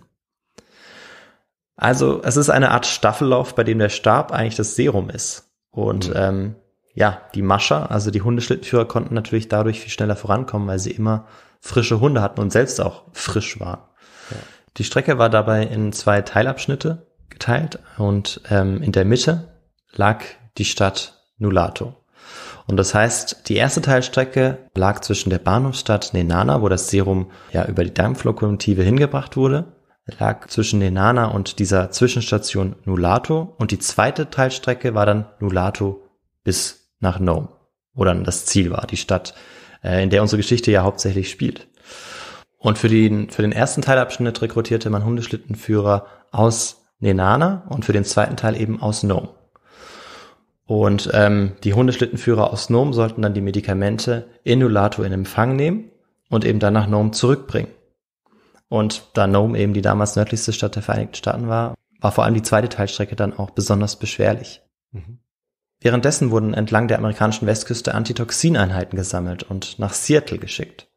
Also es ist eine Art Staffellauf, bei dem der Stab eigentlich das Serum ist. Und mhm. ähm, ja, die Mascher, also die Hundeschlittenführer, konnten natürlich dadurch viel schneller vorankommen, weil sie immer frische Hunde hatten und selbst auch frisch waren. Ja. Die Strecke war dabei in zwei Teilabschnitte geteilt und ähm, in der Mitte lag die Stadt Nulato. Und das heißt, die erste Teilstrecke lag zwischen der Bahnhofsstadt Nenana, wo das Serum ja über die Dampflokomotive hingebracht wurde, lag zwischen Nenana und dieser Zwischenstation Nulato. Und die zweite Teilstrecke war dann Nulato bis nach Nome, wo dann das Ziel war, die Stadt äh, in der unsere Geschichte ja hauptsächlich spielt. Und für den, für den ersten Teilabschnitt rekrutierte man Hundeschlittenführer aus Nenana und für den zweiten Teil eben aus Nome. Und ähm, die Hundeschlittenführer aus Nome sollten dann die Medikamente in Inulato in Empfang nehmen und eben dann nach Nome zurückbringen. Und da Nome eben die damals nördlichste Stadt der Vereinigten Staaten war, war vor allem die zweite Teilstrecke dann auch besonders beschwerlich. Mhm. Währenddessen wurden entlang der amerikanischen Westküste Antitoxineinheiten gesammelt und nach Seattle geschickt.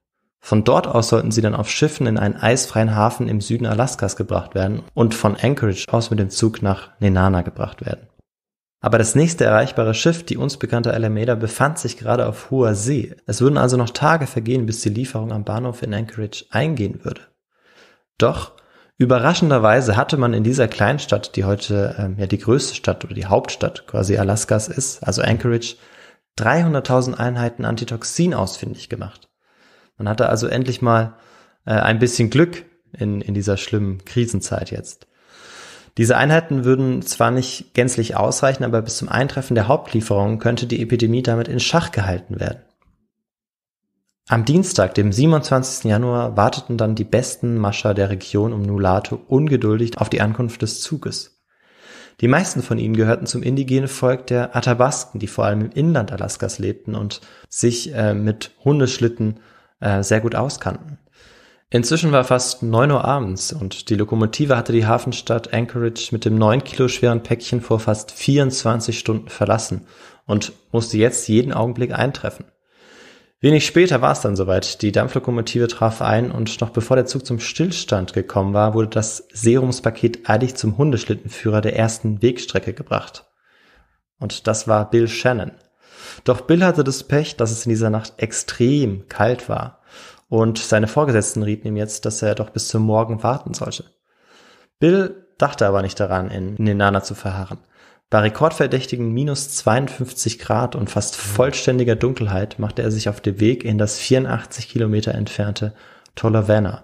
Von dort aus sollten sie dann auf Schiffen in einen eisfreien Hafen im Süden Alaskas gebracht werden und von Anchorage aus mit dem Zug nach Nenana gebracht werden. Aber das nächste erreichbare Schiff, die uns bekannte Alameda, befand sich gerade auf hoher See. Es würden also noch Tage vergehen, bis die Lieferung am Bahnhof in Anchorage eingehen würde. Doch Überraschenderweise hatte man in dieser Kleinstadt, die heute ähm, ja die größte Stadt oder die Hauptstadt quasi Alaskas ist, also Anchorage, 300.000 Einheiten Antitoxin ausfindig gemacht. Man hatte also endlich mal äh, ein bisschen Glück in, in dieser schlimmen Krisenzeit jetzt. Diese Einheiten würden zwar nicht gänzlich ausreichen, aber bis zum Eintreffen der Hauptlieferungen könnte die Epidemie damit in Schach gehalten werden. Am Dienstag, dem 27. Januar, warteten dann die besten Mascher der Region um Nulato ungeduldig auf die Ankunft des Zuges. Die meisten von ihnen gehörten zum indigenen Volk der Athabasken, die vor allem im Inland Alaskas lebten und sich äh, mit Hundeschlitten äh, sehr gut auskannten. Inzwischen war fast neun Uhr abends und die Lokomotive hatte die Hafenstadt Anchorage mit dem neun Kilo schweren Päckchen vor fast 24 Stunden verlassen und musste jetzt jeden Augenblick eintreffen. Wenig später war es dann soweit. Die Dampflokomotive traf ein und noch bevor der Zug zum Stillstand gekommen war, wurde das Serumspaket eilig zum Hundeschlittenführer der ersten Wegstrecke gebracht. Und das war Bill Shannon. Doch Bill hatte das Pech, dass es in dieser Nacht extrem kalt war. Und seine Vorgesetzten rieten ihm jetzt, dass er doch bis zum Morgen warten sollte. Bill dachte aber nicht daran, in Nenana zu verharren. Bei rekordverdächtigen minus 52 Grad und fast mhm. vollständiger Dunkelheit machte er sich auf den Weg in das 84 Kilometer entfernte Tolavana.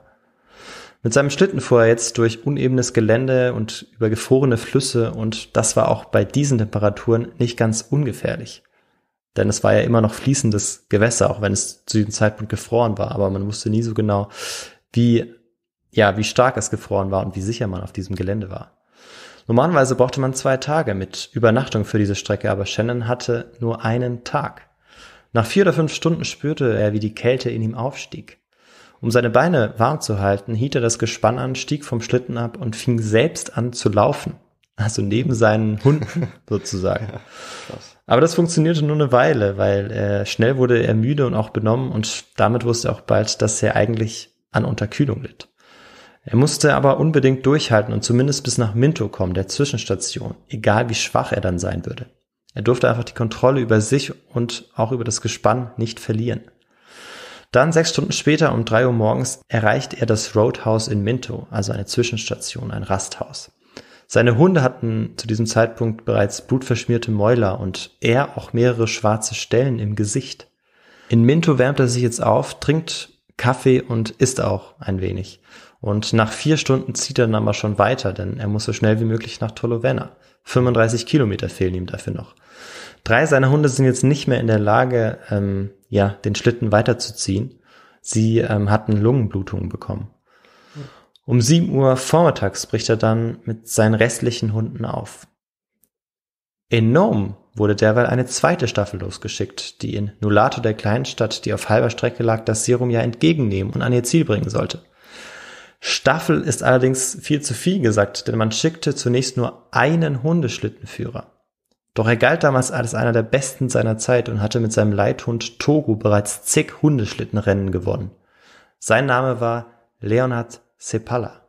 Mit seinem Schlitten fuhr er jetzt durch unebenes Gelände und über gefrorene Flüsse und das war auch bei diesen Temperaturen nicht ganz ungefährlich. Denn es war ja immer noch fließendes Gewässer, auch wenn es zu diesem Zeitpunkt gefroren war, aber man wusste nie so genau, wie, ja, wie stark es gefroren war und wie sicher man auf diesem Gelände war. Normalerweise brauchte man zwei Tage mit Übernachtung für diese Strecke, aber Shannon hatte nur einen Tag. Nach vier oder fünf Stunden spürte er, wie die Kälte in ihm aufstieg. Um seine Beine warm zu halten, hielt er das Gespann an, stieg vom Schlitten ab und fing selbst an zu laufen. Also neben seinen Hunden sozusagen. Ja, Aber das funktionierte nur eine Weile, weil äh, schnell wurde er müde und auch benommen und damit wusste er auch bald, dass er eigentlich an Unterkühlung litt. Er musste aber unbedingt durchhalten und zumindest bis nach Minto kommen, der Zwischenstation, egal wie schwach er dann sein würde. Er durfte einfach die Kontrolle über sich und auch über das Gespann nicht verlieren. Dann sechs Stunden später um drei Uhr morgens erreicht er das Roadhouse in Minto, also eine Zwischenstation, ein Rasthaus. Seine Hunde hatten zu diesem Zeitpunkt bereits blutverschmierte Mäuler und er auch mehrere schwarze Stellen im Gesicht. In Minto wärmt er sich jetzt auf, trinkt Kaffee und isst auch ein wenig. Und nach vier Stunden zieht er dann aber schon weiter, denn er muss so schnell wie möglich nach Tolovenna. 35 Kilometer fehlen ihm dafür noch. Drei seiner Hunde sind jetzt nicht mehr in der Lage, ähm, ja, den Schlitten weiterzuziehen. Sie ähm, hatten Lungenblutungen bekommen. Um 7 Uhr vormittags bricht er dann mit seinen restlichen Hunden auf. In Nome wurde derweil eine zweite Staffel losgeschickt, die in Nulato der Kleinstadt, die auf halber Strecke lag, das Serum ja entgegennehmen und an ihr Ziel bringen sollte. Staffel ist allerdings viel zu viel gesagt, denn man schickte zunächst nur einen Hundeschlittenführer. Doch er galt damals als einer der besten seiner Zeit und hatte mit seinem Leithund Togo bereits zig Hundeschlittenrennen gewonnen. Sein Name war Leonard Sepala.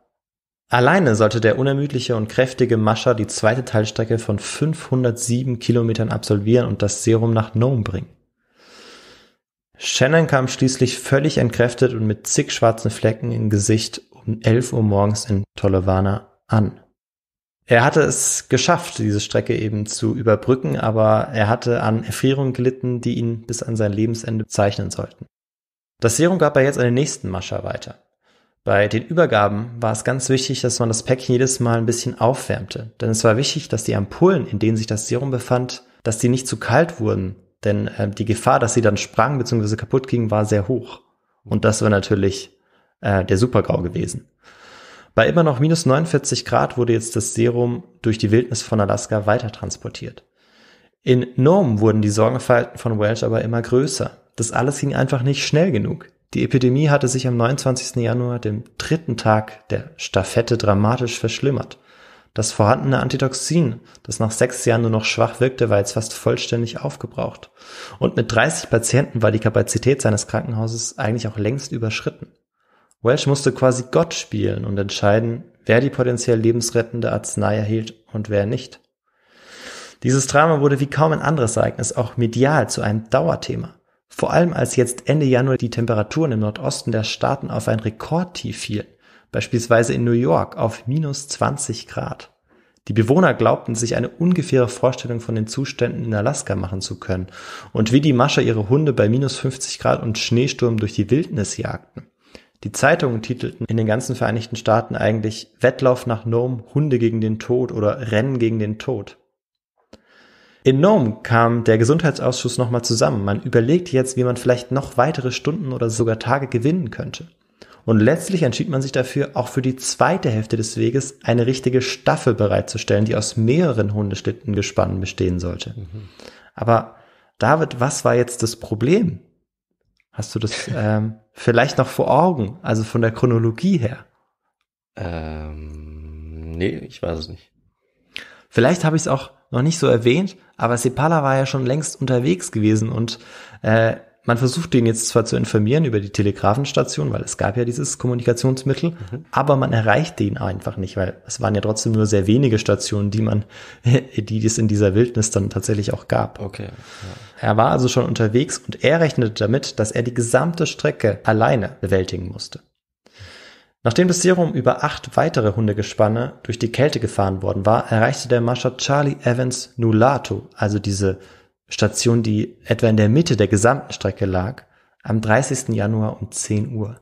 Alleine sollte der unermüdliche und kräftige Mascha die zweite Teilstrecke von 507 Kilometern absolvieren und das Serum nach Nome bringen. Shannon kam schließlich völlig entkräftet und mit zig schwarzen Flecken im Gesicht 11 Uhr morgens in Tolovana an. Er hatte es geschafft, diese Strecke eben zu überbrücken, aber er hatte an Erfrierungen gelitten, die ihn bis an sein Lebensende zeichnen sollten. Das Serum gab er jetzt an den nächsten Mascher weiter. Bei den Übergaben war es ganz wichtig, dass man das Päckchen jedes Mal ein bisschen aufwärmte, denn es war wichtig, dass die Ampullen, in denen sich das Serum befand, dass die nicht zu kalt wurden, denn äh, die Gefahr, dass sie dann sprangen bzw. kaputt gingen, war sehr hoch. Und das war natürlich äh, der Supergrau gewesen. Bei immer noch minus 49 Grad wurde jetzt das Serum durch die Wildnis von Alaska weiter transportiert. In Nome wurden die Sorgenfalten von Welsh aber immer größer. Das alles ging einfach nicht schnell genug. Die Epidemie hatte sich am 29. Januar, dem dritten Tag der Staffette, dramatisch verschlimmert. Das vorhandene Antitoxin, das nach sechs Jahren nur noch schwach wirkte, war jetzt fast vollständig aufgebraucht. Und mit 30 Patienten war die Kapazität seines Krankenhauses eigentlich auch längst überschritten. Welsh musste quasi Gott spielen und entscheiden, wer die potenziell lebensrettende Arznei erhielt und wer nicht. Dieses Drama wurde wie kaum ein anderes Ereignis auch medial zu einem Dauerthema. Vor allem als jetzt Ende Januar die Temperaturen im Nordosten der Staaten auf ein Rekordtief fielen, beispielsweise in New York auf minus 20 Grad. Die Bewohner glaubten, sich eine ungefähre Vorstellung von den Zuständen in Alaska machen zu können und wie die Mascher ihre Hunde bei minus 50 Grad und Schneesturm durch die Wildnis jagten. Die Zeitungen titelten in den ganzen Vereinigten Staaten eigentlich Wettlauf nach Nome, Hunde gegen den Tod oder Rennen gegen den Tod. In Nome kam der Gesundheitsausschuss nochmal zusammen. Man überlegte jetzt, wie man vielleicht noch weitere Stunden oder sogar Tage gewinnen könnte. Und letztlich entschied man sich dafür, auch für die zweite Hälfte des Weges eine richtige Staffel bereitzustellen, die aus mehreren Hundeschlittengespannen bestehen sollte. Mhm. Aber David, was war jetzt das Problem? Hast du das ähm, vielleicht noch vor Augen, also von der Chronologie her? Ähm, nee, ich weiß es nicht. Vielleicht habe ich es auch noch nicht so erwähnt, aber Sepala war ja schon längst unterwegs gewesen und äh, man versucht ihn jetzt zwar zu informieren über die Telegrafenstation, weil es gab ja dieses Kommunikationsmittel, mhm. aber man erreicht den einfach nicht, weil es waren ja trotzdem nur sehr wenige Stationen, die man, die es in dieser Wildnis dann tatsächlich auch gab. Okay. Ja. Er war also schon unterwegs und er rechnete damit, dass er die gesamte Strecke alleine bewältigen musste. Nachdem das Serum über acht weitere Hundegespanne durch die Kälte gefahren worden war, erreichte der Mascher Charlie Evans Nulato, also diese Station, die etwa in der Mitte der gesamten Strecke lag, am 30. Januar um 10 Uhr.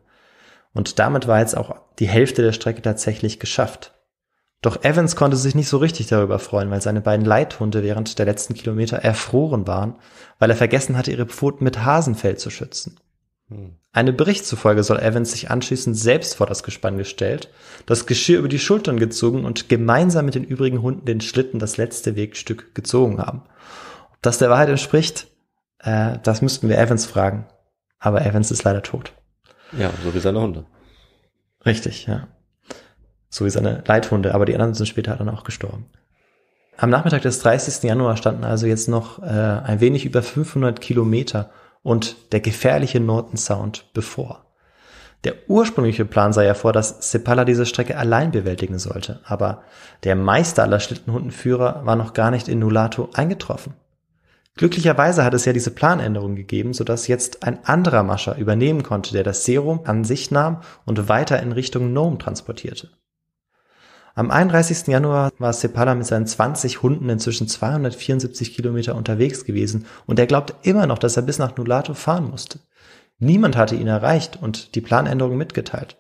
Und damit war jetzt auch die Hälfte der Strecke tatsächlich geschafft. Doch Evans konnte sich nicht so richtig darüber freuen, weil seine beiden Leithunde während der letzten Kilometer erfroren waren, weil er vergessen hatte, ihre Pfoten mit Hasenfell zu schützen. Hm. Eine Bericht zufolge soll Evans sich anschließend selbst vor das Gespann gestellt, das Geschirr über die Schultern gezogen und gemeinsam mit den übrigen Hunden den Schlitten das letzte Wegstück gezogen haben das der Wahrheit entspricht, äh, das müssten wir Evans fragen. Aber Evans ist leider tot. Ja, so wie seine Hunde. Richtig, ja. So wie seine Leithunde, aber die anderen sind später dann auch gestorben. Am Nachmittag des 30. Januar standen also jetzt noch äh, ein wenig über 500 Kilometer und der gefährliche Norton Sound bevor. Der ursprüngliche Plan sah ja vor, dass Sepala diese Strecke allein bewältigen sollte, aber der Meister aller Schlittenhundenführer war noch gar nicht in Nulato eingetroffen. Glücklicherweise hat es ja diese Planänderung gegeben, sodass jetzt ein anderer Mascher übernehmen konnte, der das Serum an sich nahm und weiter in Richtung Nome transportierte. Am 31. Januar war Sepala mit seinen 20 Hunden inzwischen 274 Kilometer unterwegs gewesen und er glaubte immer noch, dass er bis nach Nulato fahren musste. Niemand hatte ihn erreicht und die Planänderung mitgeteilt.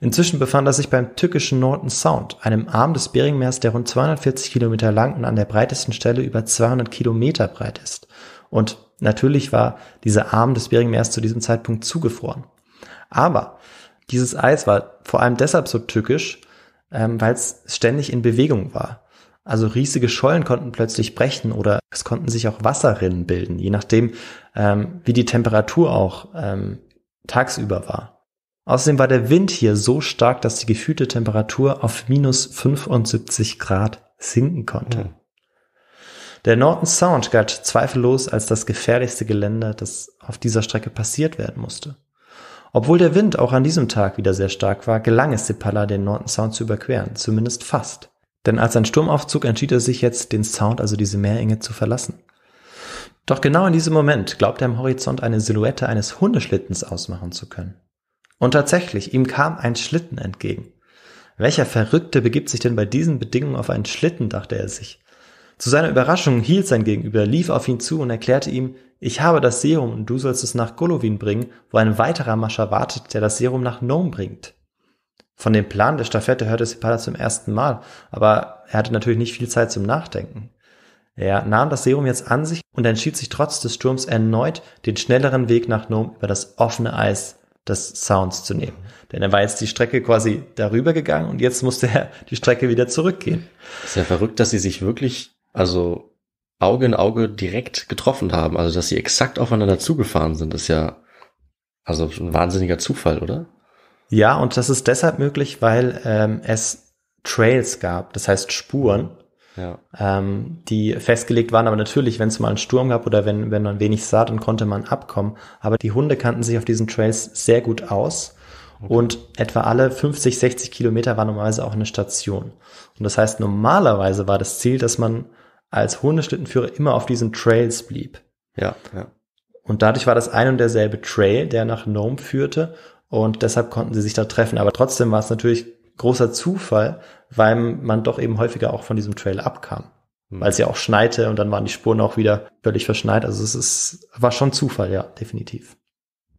Inzwischen befand er sich beim tückischen Norton Sound, einem Arm des Beringmeers, der rund 240 Kilometer lang und an der breitesten Stelle über 200 Kilometer breit ist. Und natürlich war dieser Arm des Beringmeers zu diesem Zeitpunkt zugefroren. Aber dieses Eis war vor allem deshalb so tückisch, ähm, weil es ständig in Bewegung war. Also riesige Schollen konnten plötzlich brechen oder es konnten sich auch Wasserrinnen bilden, je nachdem, ähm, wie die Temperatur auch ähm, tagsüber war. Außerdem war der Wind hier so stark, dass die gefühlte Temperatur auf minus 75 Grad sinken konnte. Ja. Hm. Der Norton Sound galt zweifellos als das gefährlichste Gelände, das auf dieser Strecke passiert werden musste. Obwohl der Wind auch an diesem Tag wieder sehr stark war, gelang es Sepala, den Norton Sound zu überqueren, zumindest fast. Denn als ein Sturmaufzug entschied er sich jetzt, den Sound, also diese Meerenge, zu verlassen. Doch genau in diesem Moment glaubte er am Horizont eine Silhouette eines Hundeschlittens ausmachen zu können. Und tatsächlich, ihm kam ein Schlitten entgegen. Welcher Verrückte begibt sich denn bei diesen Bedingungen auf einen Schlitten, dachte er sich. Zu seiner Überraschung hielt sein Gegenüber, lief auf ihn zu und erklärte ihm, ich habe das Serum und du sollst es nach Golovin bringen, wo ein weiterer Mascher wartet, der das Serum nach Nome bringt. Von dem Plan der Staffette hörte Sipala zum ersten Mal, aber er hatte natürlich nicht viel Zeit zum Nachdenken. Er nahm das Serum jetzt an sich und entschied sich trotz des Sturms erneut, den schnelleren Weg nach Nome über das offene Eis des Sounds zu nehmen. Denn er war jetzt die Strecke quasi darüber gegangen und jetzt musste er die Strecke wieder zurückgehen. Ist ja verrückt, dass sie sich wirklich, also Auge in Auge direkt getroffen haben, also dass sie exakt aufeinander zugefahren sind, ist ja also ein wahnsinniger Zufall, oder? Ja, und das ist deshalb möglich, weil ähm, es Trails gab, das heißt Spuren, ja. ähm, die festgelegt waren. Aber natürlich, wenn es mal einen Sturm gab oder wenn, wenn man wenig sah, dann konnte man abkommen. Aber die Hunde kannten sich auf diesen Trails sehr gut aus. Okay. Und etwa alle 50, 60 Kilometer war normalerweise auch eine Station. Und das heißt, normalerweise war das Ziel, dass man als Hundeschlittenführer immer auf diesen Trails blieb. Ja, ja. Und dadurch war das ein und derselbe Trail, der nach Nome führte. Und deshalb konnten sie sich da treffen. Aber trotzdem war es natürlich großer Zufall, weil man doch eben häufiger auch von diesem Trail abkam. Mhm. Weil es ja auch schneite und dann waren die Spuren auch wieder völlig verschneit. Also es ist, war schon Zufall, ja, definitiv.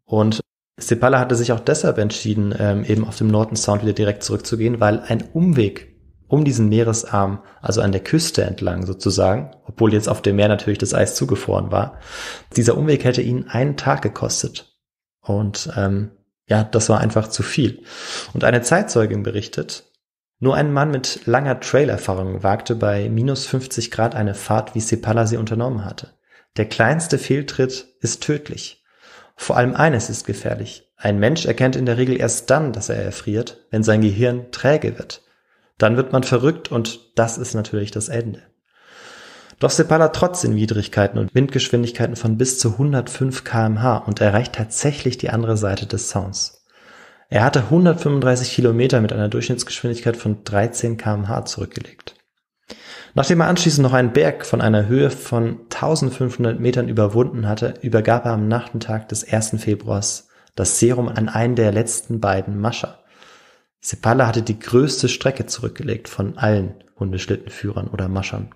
Und Sepala hatte sich auch deshalb entschieden, ähm, eben auf dem Norton Sound wieder direkt zurückzugehen, weil ein Umweg um diesen Meeresarm, also an der Küste entlang sozusagen, obwohl jetzt auf dem Meer natürlich das Eis zugefroren war, dieser Umweg hätte ihn einen Tag gekostet. Und ähm, ja, das war einfach zu viel. Und eine Zeitzeugin berichtet, nur ein Mann mit langer Trailerfahrung wagte bei minus 50 Grad eine Fahrt, wie Sepala sie unternommen hatte. Der kleinste Fehltritt ist tödlich. Vor allem eines ist gefährlich. Ein Mensch erkennt in der Regel erst dann, dass er erfriert, wenn sein Gehirn träge wird. Dann wird man verrückt und das ist natürlich das Ende. Doch Sepala trotz den Widrigkeiten und Windgeschwindigkeiten von bis zu 105 kmh und erreicht tatsächlich die andere Seite des Sounds. Er hatte 135 Kilometer mit einer Durchschnittsgeschwindigkeit von 13 kmh zurückgelegt. Nachdem er anschließend noch einen Berg von einer Höhe von 1500 Metern überwunden hatte, übergab er am Nachmittag des 1. Februars das Serum an einen der letzten beiden Mascher. Sepala hatte die größte Strecke zurückgelegt von allen Hundeschlittenführern oder Maschern.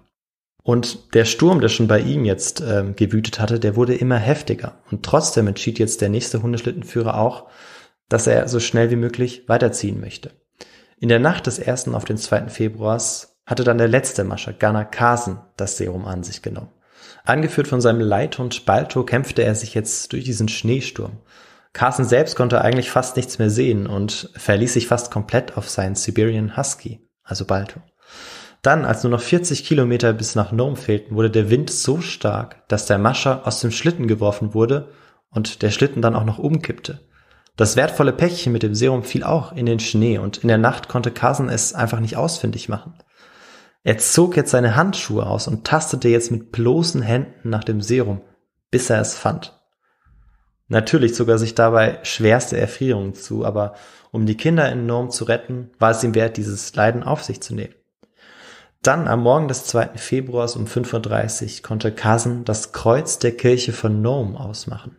Und der Sturm, der schon bei ihm jetzt ähm, gewütet hatte, der wurde immer heftiger. Und trotzdem entschied jetzt der nächste Hundeschlittenführer auch, dass er so schnell wie möglich weiterziehen möchte. In der Nacht des 1. auf den 2. Februars hatte dann der letzte Mascher, Ghana Kasen, das Serum an sich genommen. Angeführt von seinem Leithund Balto kämpfte er sich jetzt durch diesen Schneesturm. Carson selbst konnte eigentlich fast nichts mehr sehen und verließ sich fast komplett auf seinen Siberian Husky, also Balto. Dann, als nur noch 40 Kilometer bis nach Nome fehlten, wurde der Wind so stark, dass der Mascher aus dem Schlitten geworfen wurde und der Schlitten dann auch noch umkippte. Das wertvolle Päckchen mit dem Serum fiel auch in den Schnee und in der Nacht konnte Carson es einfach nicht ausfindig machen. Er zog jetzt seine Handschuhe aus und tastete jetzt mit bloßen Händen nach dem Serum, bis er es fand. Natürlich zog er sich dabei schwerste Erfrierungen zu, aber um die Kinder in Norm zu retten, war es ihm wert, dieses Leiden auf sich zu nehmen. Dann am Morgen des 2. Februars um 5.30 Uhr konnte Carson das Kreuz der Kirche von Norm ausmachen.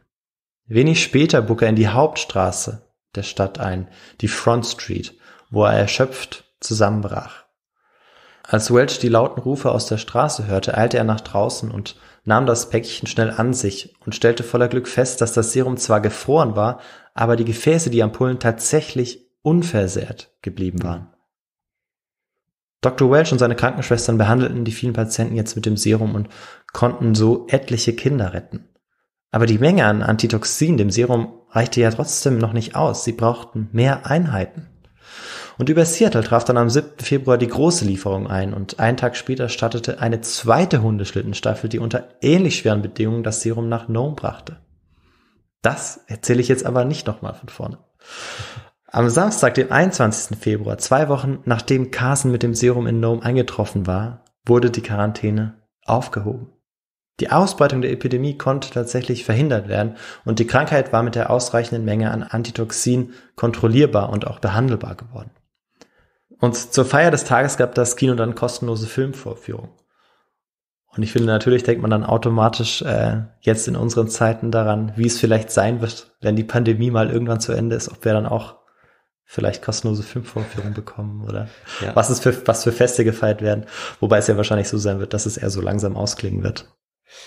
Wenig später bog er in die Hauptstraße der Stadt ein, die Front Street, wo er erschöpft zusammenbrach. Als Welch die lauten Rufe aus der Straße hörte, eilte er nach draußen und nahm das Päckchen schnell an sich und stellte voller Glück fest, dass das Serum zwar gefroren war, aber die Gefäße, die Ampullen tatsächlich unversehrt geblieben waren. Dr. Welch und seine Krankenschwestern behandelten die vielen Patienten jetzt mit dem Serum und konnten so etliche Kinder retten. Aber die Menge an Antitoxin, dem Serum, reichte ja trotzdem noch nicht aus. Sie brauchten mehr Einheiten. Und über Seattle traf dann am 7. Februar die große Lieferung ein und einen Tag später startete eine zweite Hundeschlittenstaffel, die unter ähnlich schweren Bedingungen das Serum nach Nome brachte. Das erzähle ich jetzt aber nicht nochmal von vorne. Am Samstag, dem 21. Februar, zwei Wochen nachdem Carson mit dem Serum in Nome eingetroffen war, wurde die Quarantäne aufgehoben. Die Ausbreitung der Epidemie konnte tatsächlich verhindert werden und die Krankheit war mit der ausreichenden Menge an Antitoxin kontrollierbar und auch behandelbar geworden. Und zur Feier des Tages gab das Kino dann kostenlose Filmvorführungen. Und ich finde, natürlich denkt man dann automatisch äh, jetzt in unseren Zeiten daran, wie es vielleicht sein wird, wenn die Pandemie mal irgendwann zu Ende ist, ob wir dann auch vielleicht kostenlose Filmvorführungen bekommen oder ja. was, es für, was für Feste gefeiert werden. Wobei es ja wahrscheinlich so sein wird, dass es eher so langsam ausklingen wird.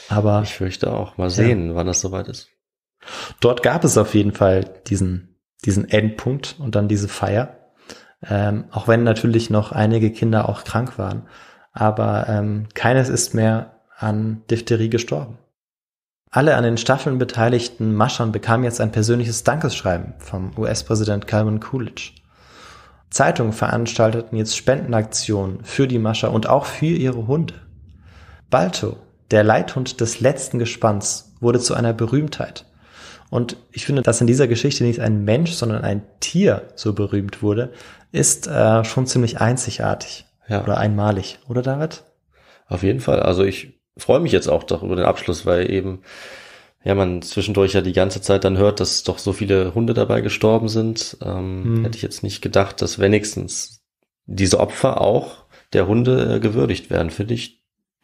Aber ich fürchte auch. Mal sehen, ja. wann das soweit ist. Dort gab es auf jeden Fall diesen, diesen Endpunkt und dann diese Feier. Ähm, auch wenn natürlich noch einige Kinder auch krank waren. Aber ähm, keines ist mehr an Diphtherie gestorben. Alle an den Staffeln beteiligten Maschern bekamen jetzt ein persönliches Dankeschreiben vom US-Präsident Calvin Coolidge. Zeitungen veranstalteten jetzt Spendenaktionen für die Mascher und auch für ihre Hunde. Balto, der Leithund des letzten Gespanns wurde zu einer Berühmtheit. Und ich finde, dass in dieser Geschichte nicht ein Mensch, sondern ein Tier so berühmt wurde, ist äh, schon ziemlich einzigartig ja. oder einmalig, oder David? Auf jeden Fall. Also ich freue mich jetzt auch doch über den Abschluss, weil eben ja man zwischendurch ja die ganze Zeit dann hört, dass doch so viele Hunde dabei gestorben sind. Ähm, hm. Hätte ich jetzt nicht gedacht, dass wenigstens diese Opfer auch der Hunde äh, gewürdigt werden. Finde ich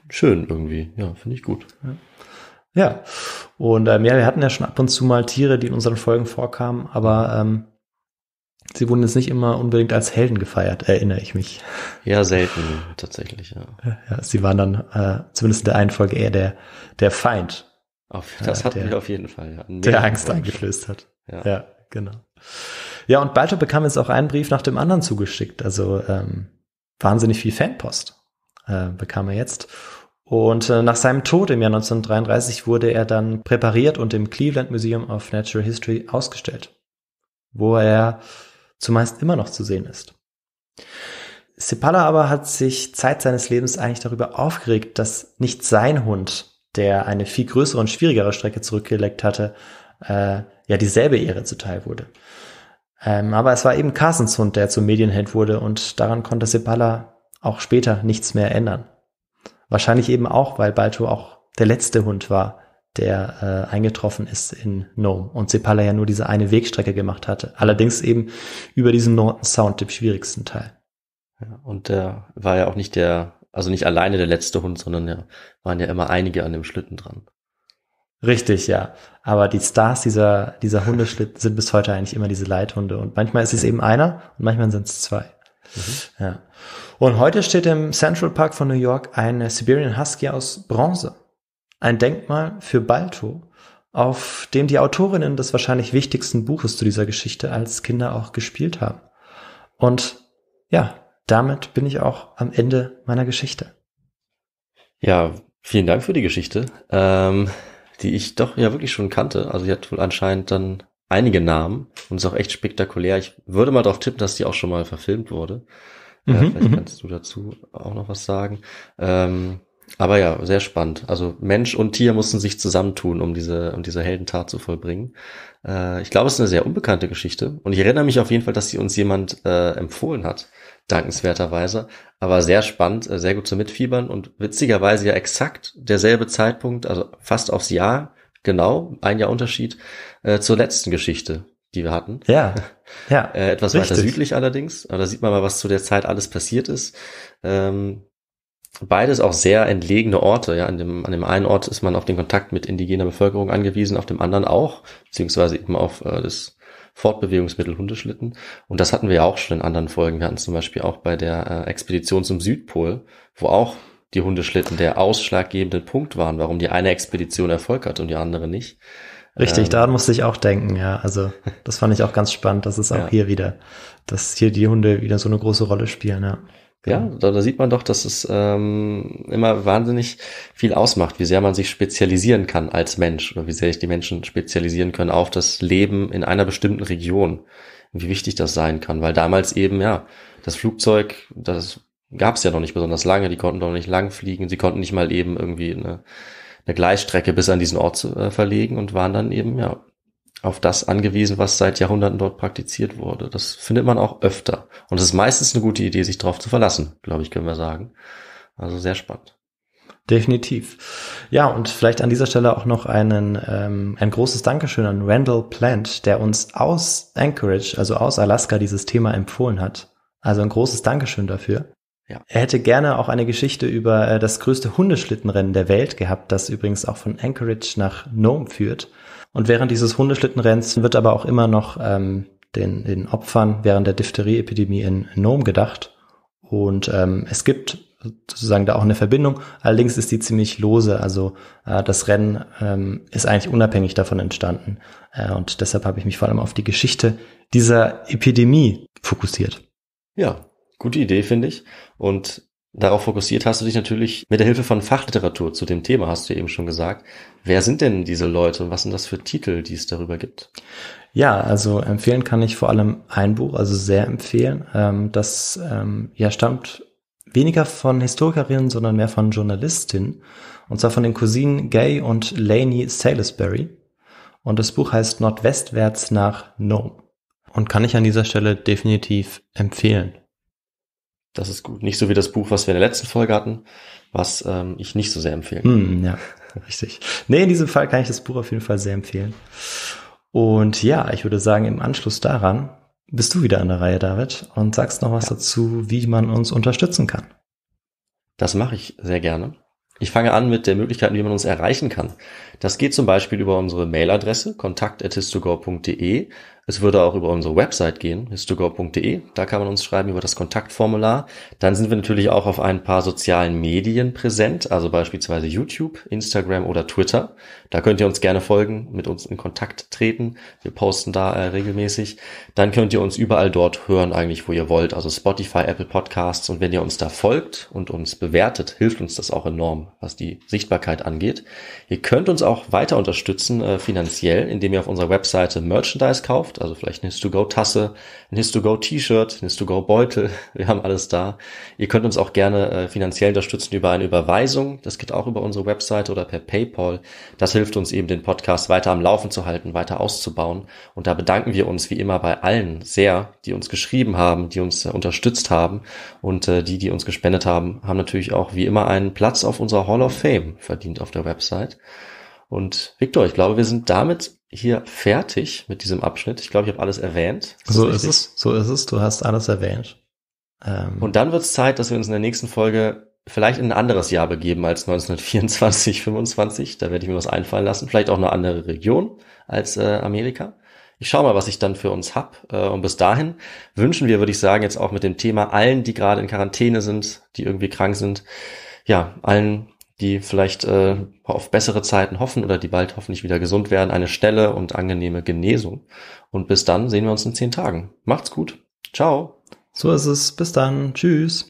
schön irgendwie. Ja, finde ich gut. Ja. ja. Und ähm, ja, wir hatten ja schon ab und zu mal Tiere, die in unseren Folgen vorkamen, aber ähm, sie wurden jetzt nicht immer unbedingt als Helden gefeiert, erinnere ich mich. Ja, selten tatsächlich, ja. ja sie waren dann äh, zumindest in der einen Folge eher der, der Feind. Auf, das äh, hatten der, wir auf jeden Fall, ja. Nee, der Angst eingeflößt hat. Ja. ja, genau. Ja, und Balto bekam jetzt auch einen Brief nach dem anderen zugeschickt. Also ähm, wahnsinnig viel Fanpost äh, bekam er jetzt. Und äh, nach seinem Tod im Jahr 1933 wurde er dann präpariert und im Cleveland Museum of Natural History ausgestellt, wo er zumeist immer noch zu sehen ist. Sepala aber hat sich Zeit seines Lebens eigentlich darüber aufgeregt, dass nicht sein Hund, der eine viel größere und schwierigere Strecke zurückgelegt hatte, äh, ja dieselbe Ehre zuteil wurde. Ähm, aber es war eben Carsons Hund, der zum Medienheld wurde und daran konnte Sepala auch später nichts mehr ändern. Wahrscheinlich eben auch, weil Balto auch der letzte Hund war, der äh, eingetroffen ist in Nome und Sepala ja nur diese eine Wegstrecke gemacht hatte. Allerdings eben über diesen Norton Sound, dem schwierigsten Teil. Ja, und der war ja auch nicht der, also nicht alleine der letzte Hund, sondern ja, waren ja immer einige an dem Schlitten dran. Richtig, ja. Aber die Stars dieser, dieser Hundeschlitten sind bis heute eigentlich immer diese Leithunde. Und manchmal ist es eben einer und manchmal sind es zwei. Mhm. Ja. Und heute steht im Central Park von New York eine Siberian Husky aus Bronze. Ein Denkmal für Balto, auf dem die Autorinnen des wahrscheinlich wichtigsten Buches zu dieser Geschichte als Kinder auch gespielt haben. Und ja, damit bin ich auch am Ende meiner Geschichte. Ja, vielen Dank für die Geschichte, ähm, die ich doch ja wirklich schon kannte. Also die hat wohl anscheinend dann einige Namen und ist auch echt spektakulär. Ich würde mal darauf tippen, dass die auch schon mal verfilmt wurde. Mhm, ja, vielleicht mhm. kannst du dazu auch noch was sagen. Ähm, aber ja, sehr spannend. Also Mensch und Tier mussten sich zusammentun, um diese, um diese Heldentat zu vollbringen. Äh, ich glaube, es ist eine sehr unbekannte Geschichte. Und ich erinnere mich auf jeden Fall, dass sie uns jemand äh, empfohlen hat, dankenswerterweise. Aber sehr spannend, äh, sehr gut zu mitfiebern und witzigerweise ja exakt derselbe Zeitpunkt, also fast aufs Jahr, genau, ein Jahr Unterschied äh, zur letzten Geschichte, die wir hatten. Ja. Ja. Äh, etwas richtig. weiter südlich allerdings. Aber da sieht man mal, was zu der Zeit alles passiert ist. Ähm, beides auch sehr entlegene Orte. Ja, an dem, an dem einen Ort ist man auf den Kontakt mit indigener Bevölkerung angewiesen, auf dem anderen auch, beziehungsweise eben auf äh, das Fortbewegungsmittel Hundeschlitten. Und das hatten wir ja auch schon in anderen Folgen. Wir hatten zum Beispiel auch bei der äh, Expedition zum Südpol, wo auch die Hundeschlitten der ausschlaggebenden Punkt waren, warum die eine Expedition Erfolg hat und die andere nicht. Richtig, ähm, daran musste ich auch denken, ja. Also das fand ich auch ganz spannend, dass es auch ja. hier wieder, dass hier die Hunde wieder so eine große Rolle spielen, ja. Ja, genau. da, da sieht man doch, dass es ähm, immer wahnsinnig viel ausmacht, wie sehr man sich spezialisieren kann als Mensch oder wie sehr sich die Menschen spezialisieren können auf das Leben in einer bestimmten Region und wie wichtig das sein kann, weil damals eben, ja, das Flugzeug, das gab es ja noch nicht besonders lange, die konnten doch nicht lang fliegen, sie konnten nicht mal eben irgendwie eine, eine Gleisstrecke bis an diesen Ort zu, äh, verlegen und waren dann eben ja auf das angewiesen, was seit Jahrhunderten dort praktiziert wurde. Das findet man auch öfter. Und es ist meistens eine gute Idee, sich darauf zu verlassen, glaube ich, können wir sagen. Also sehr spannend. Definitiv. Ja, und vielleicht an dieser Stelle auch noch einen, ähm, ein großes Dankeschön an Randall Plant, der uns aus Anchorage, also aus Alaska, dieses Thema empfohlen hat. Also ein großes Dankeschön dafür. Ja. Er hätte gerne auch eine Geschichte über äh, das größte Hundeschlittenrennen der Welt gehabt, das übrigens auch von Anchorage nach Nome führt. Und während dieses Hundeschlittenrenns wird aber auch immer noch ähm, den, den Opfern während der Diphtherie-Epidemie in Nome gedacht. Und ähm, es gibt sozusagen da auch eine Verbindung. Allerdings ist die ziemlich lose. Also äh, das Rennen ähm, ist eigentlich unabhängig davon entstanden. Äh, und deshalb habe ich mich vor allem auf die Geschichte dieser Epidemie fokussiert. Ja, Gute Idee, finde ich. Und darauf fokussiert hast du dich natürlich mit der Hilfe von Fachliteratur zu dem Thema, hast du eben schon gesagt. Wer sind denn diese Leute und was sind das für Titel, die es darüber gibt? Ja, also empfehlen kann ich vor allem ein Buch, also sehr empfehlen. Ähm, das ähm, ja stammt weniger von Historikerinnen, sondern mehr von Journalistinnen. Und zwar von den Cousinen Gay und Laney Salisbury. Und das Buch heißt Nordwestwärts nach Nome. Und kann ich an dieser Stelle definitiv empfehlen. Das ist gut. Nicht so wie das Buch, was wir in der letzten Folge hatten, was ähm, ich nicht so sehr empfehlen kann. Mm, ja, richtig. Nee, in diesem Fall kann ich das Buch auf jeden Fall sehr empfehlen. Und ja, ich würde sagen, im Anschluss daran bist du wieder an der Reihe, David, und sagst noch was ja. dazu, wie man uns unterstützen kann. Das mache ich sehr gerne. Ich fange an mit der Möglichkeit, wie man uns erreichen kann. Das geht zum Beispiel über unsere Mailadresse kontakt.histogo.de es würde auch über unsere Website gehen, histogo.de. Da kann man uns schreiben über das Kontaktformular. Dann sind wir natürlich auch auf ein paar sozialen Medien präsent, also beispielsweise YouTube, Instagram oder Twitter. Da könnt ihr uns gerne folgen, mit uns in Kontakt treten. Wir posten da äh, regelmäßig. Dann könnt ihr uns überall dort hören, eigentlich, wo ihr wollt, also Spotify, Apple Podcasts. Und wenn ihr uns da folgt und uns bewertet, hilft uns das auch enorm, was die Sichtbarkeit angeht. Ihr könnt uns auch weiter unterstützen äh, finanziell, indem ihr auf unserer Webseite Merchandise kauft also vielleicht eine His-to-Go-Tasse, ein His-to-Go-T-Shirt, ein His-to-Go-Beutel. Wir haben alles da. Ihr könnt uns auch gerne äh, finanziell unterstützen über eine Überweisung. Das geht auch über unsere Website oder per PayPal. Das hilft uns eben, den Podcast weiter am Laufen zu halten, weiter auszubauen. Und da bedanken wir uns wie immer bei allen sehr, die uns geschrieben haben, die uns äh, unterstützt haben. Und äh, die, die uns gespendet haben, haben natürlich auch wie immer einen Platz auf unserer Hall of Fame verdient auf der Website. Und Victor, ich glaube, wir sind damit hier fertig mit diesem Abschnitt. Ich glaube, ich habe alles erwähnt. Ist so ist es, so ist es. Du hast alles erwähnt. Ähm. Und dann wird es Zeit, dass wir uns in der nächsten Folge vielleicht in ein anderes Jahr begeben als 1924, 25. Da werde ich mir was einfallen lassen. Vielleicht auch eine andere Region als äh, Amerika. Ich schaue mal, was ich dann für uns habe. Äh, und bis dahin wünschen wir, würde ich sagen, jetzt auch mit dem Thema allen, die gerade in Quarantäne sind, die irgendwie krank sind, ja, allen die vielleicht äh, auf bessere Zeiten hoffen oder die bald hoffentlich wieder gesund werden, eine schnelle und angenehme Genesung. Und bis dann sehen wir uns in zehn Tagen. Macht's gut. Ciao. So ist es. Bis dann. Tschüss.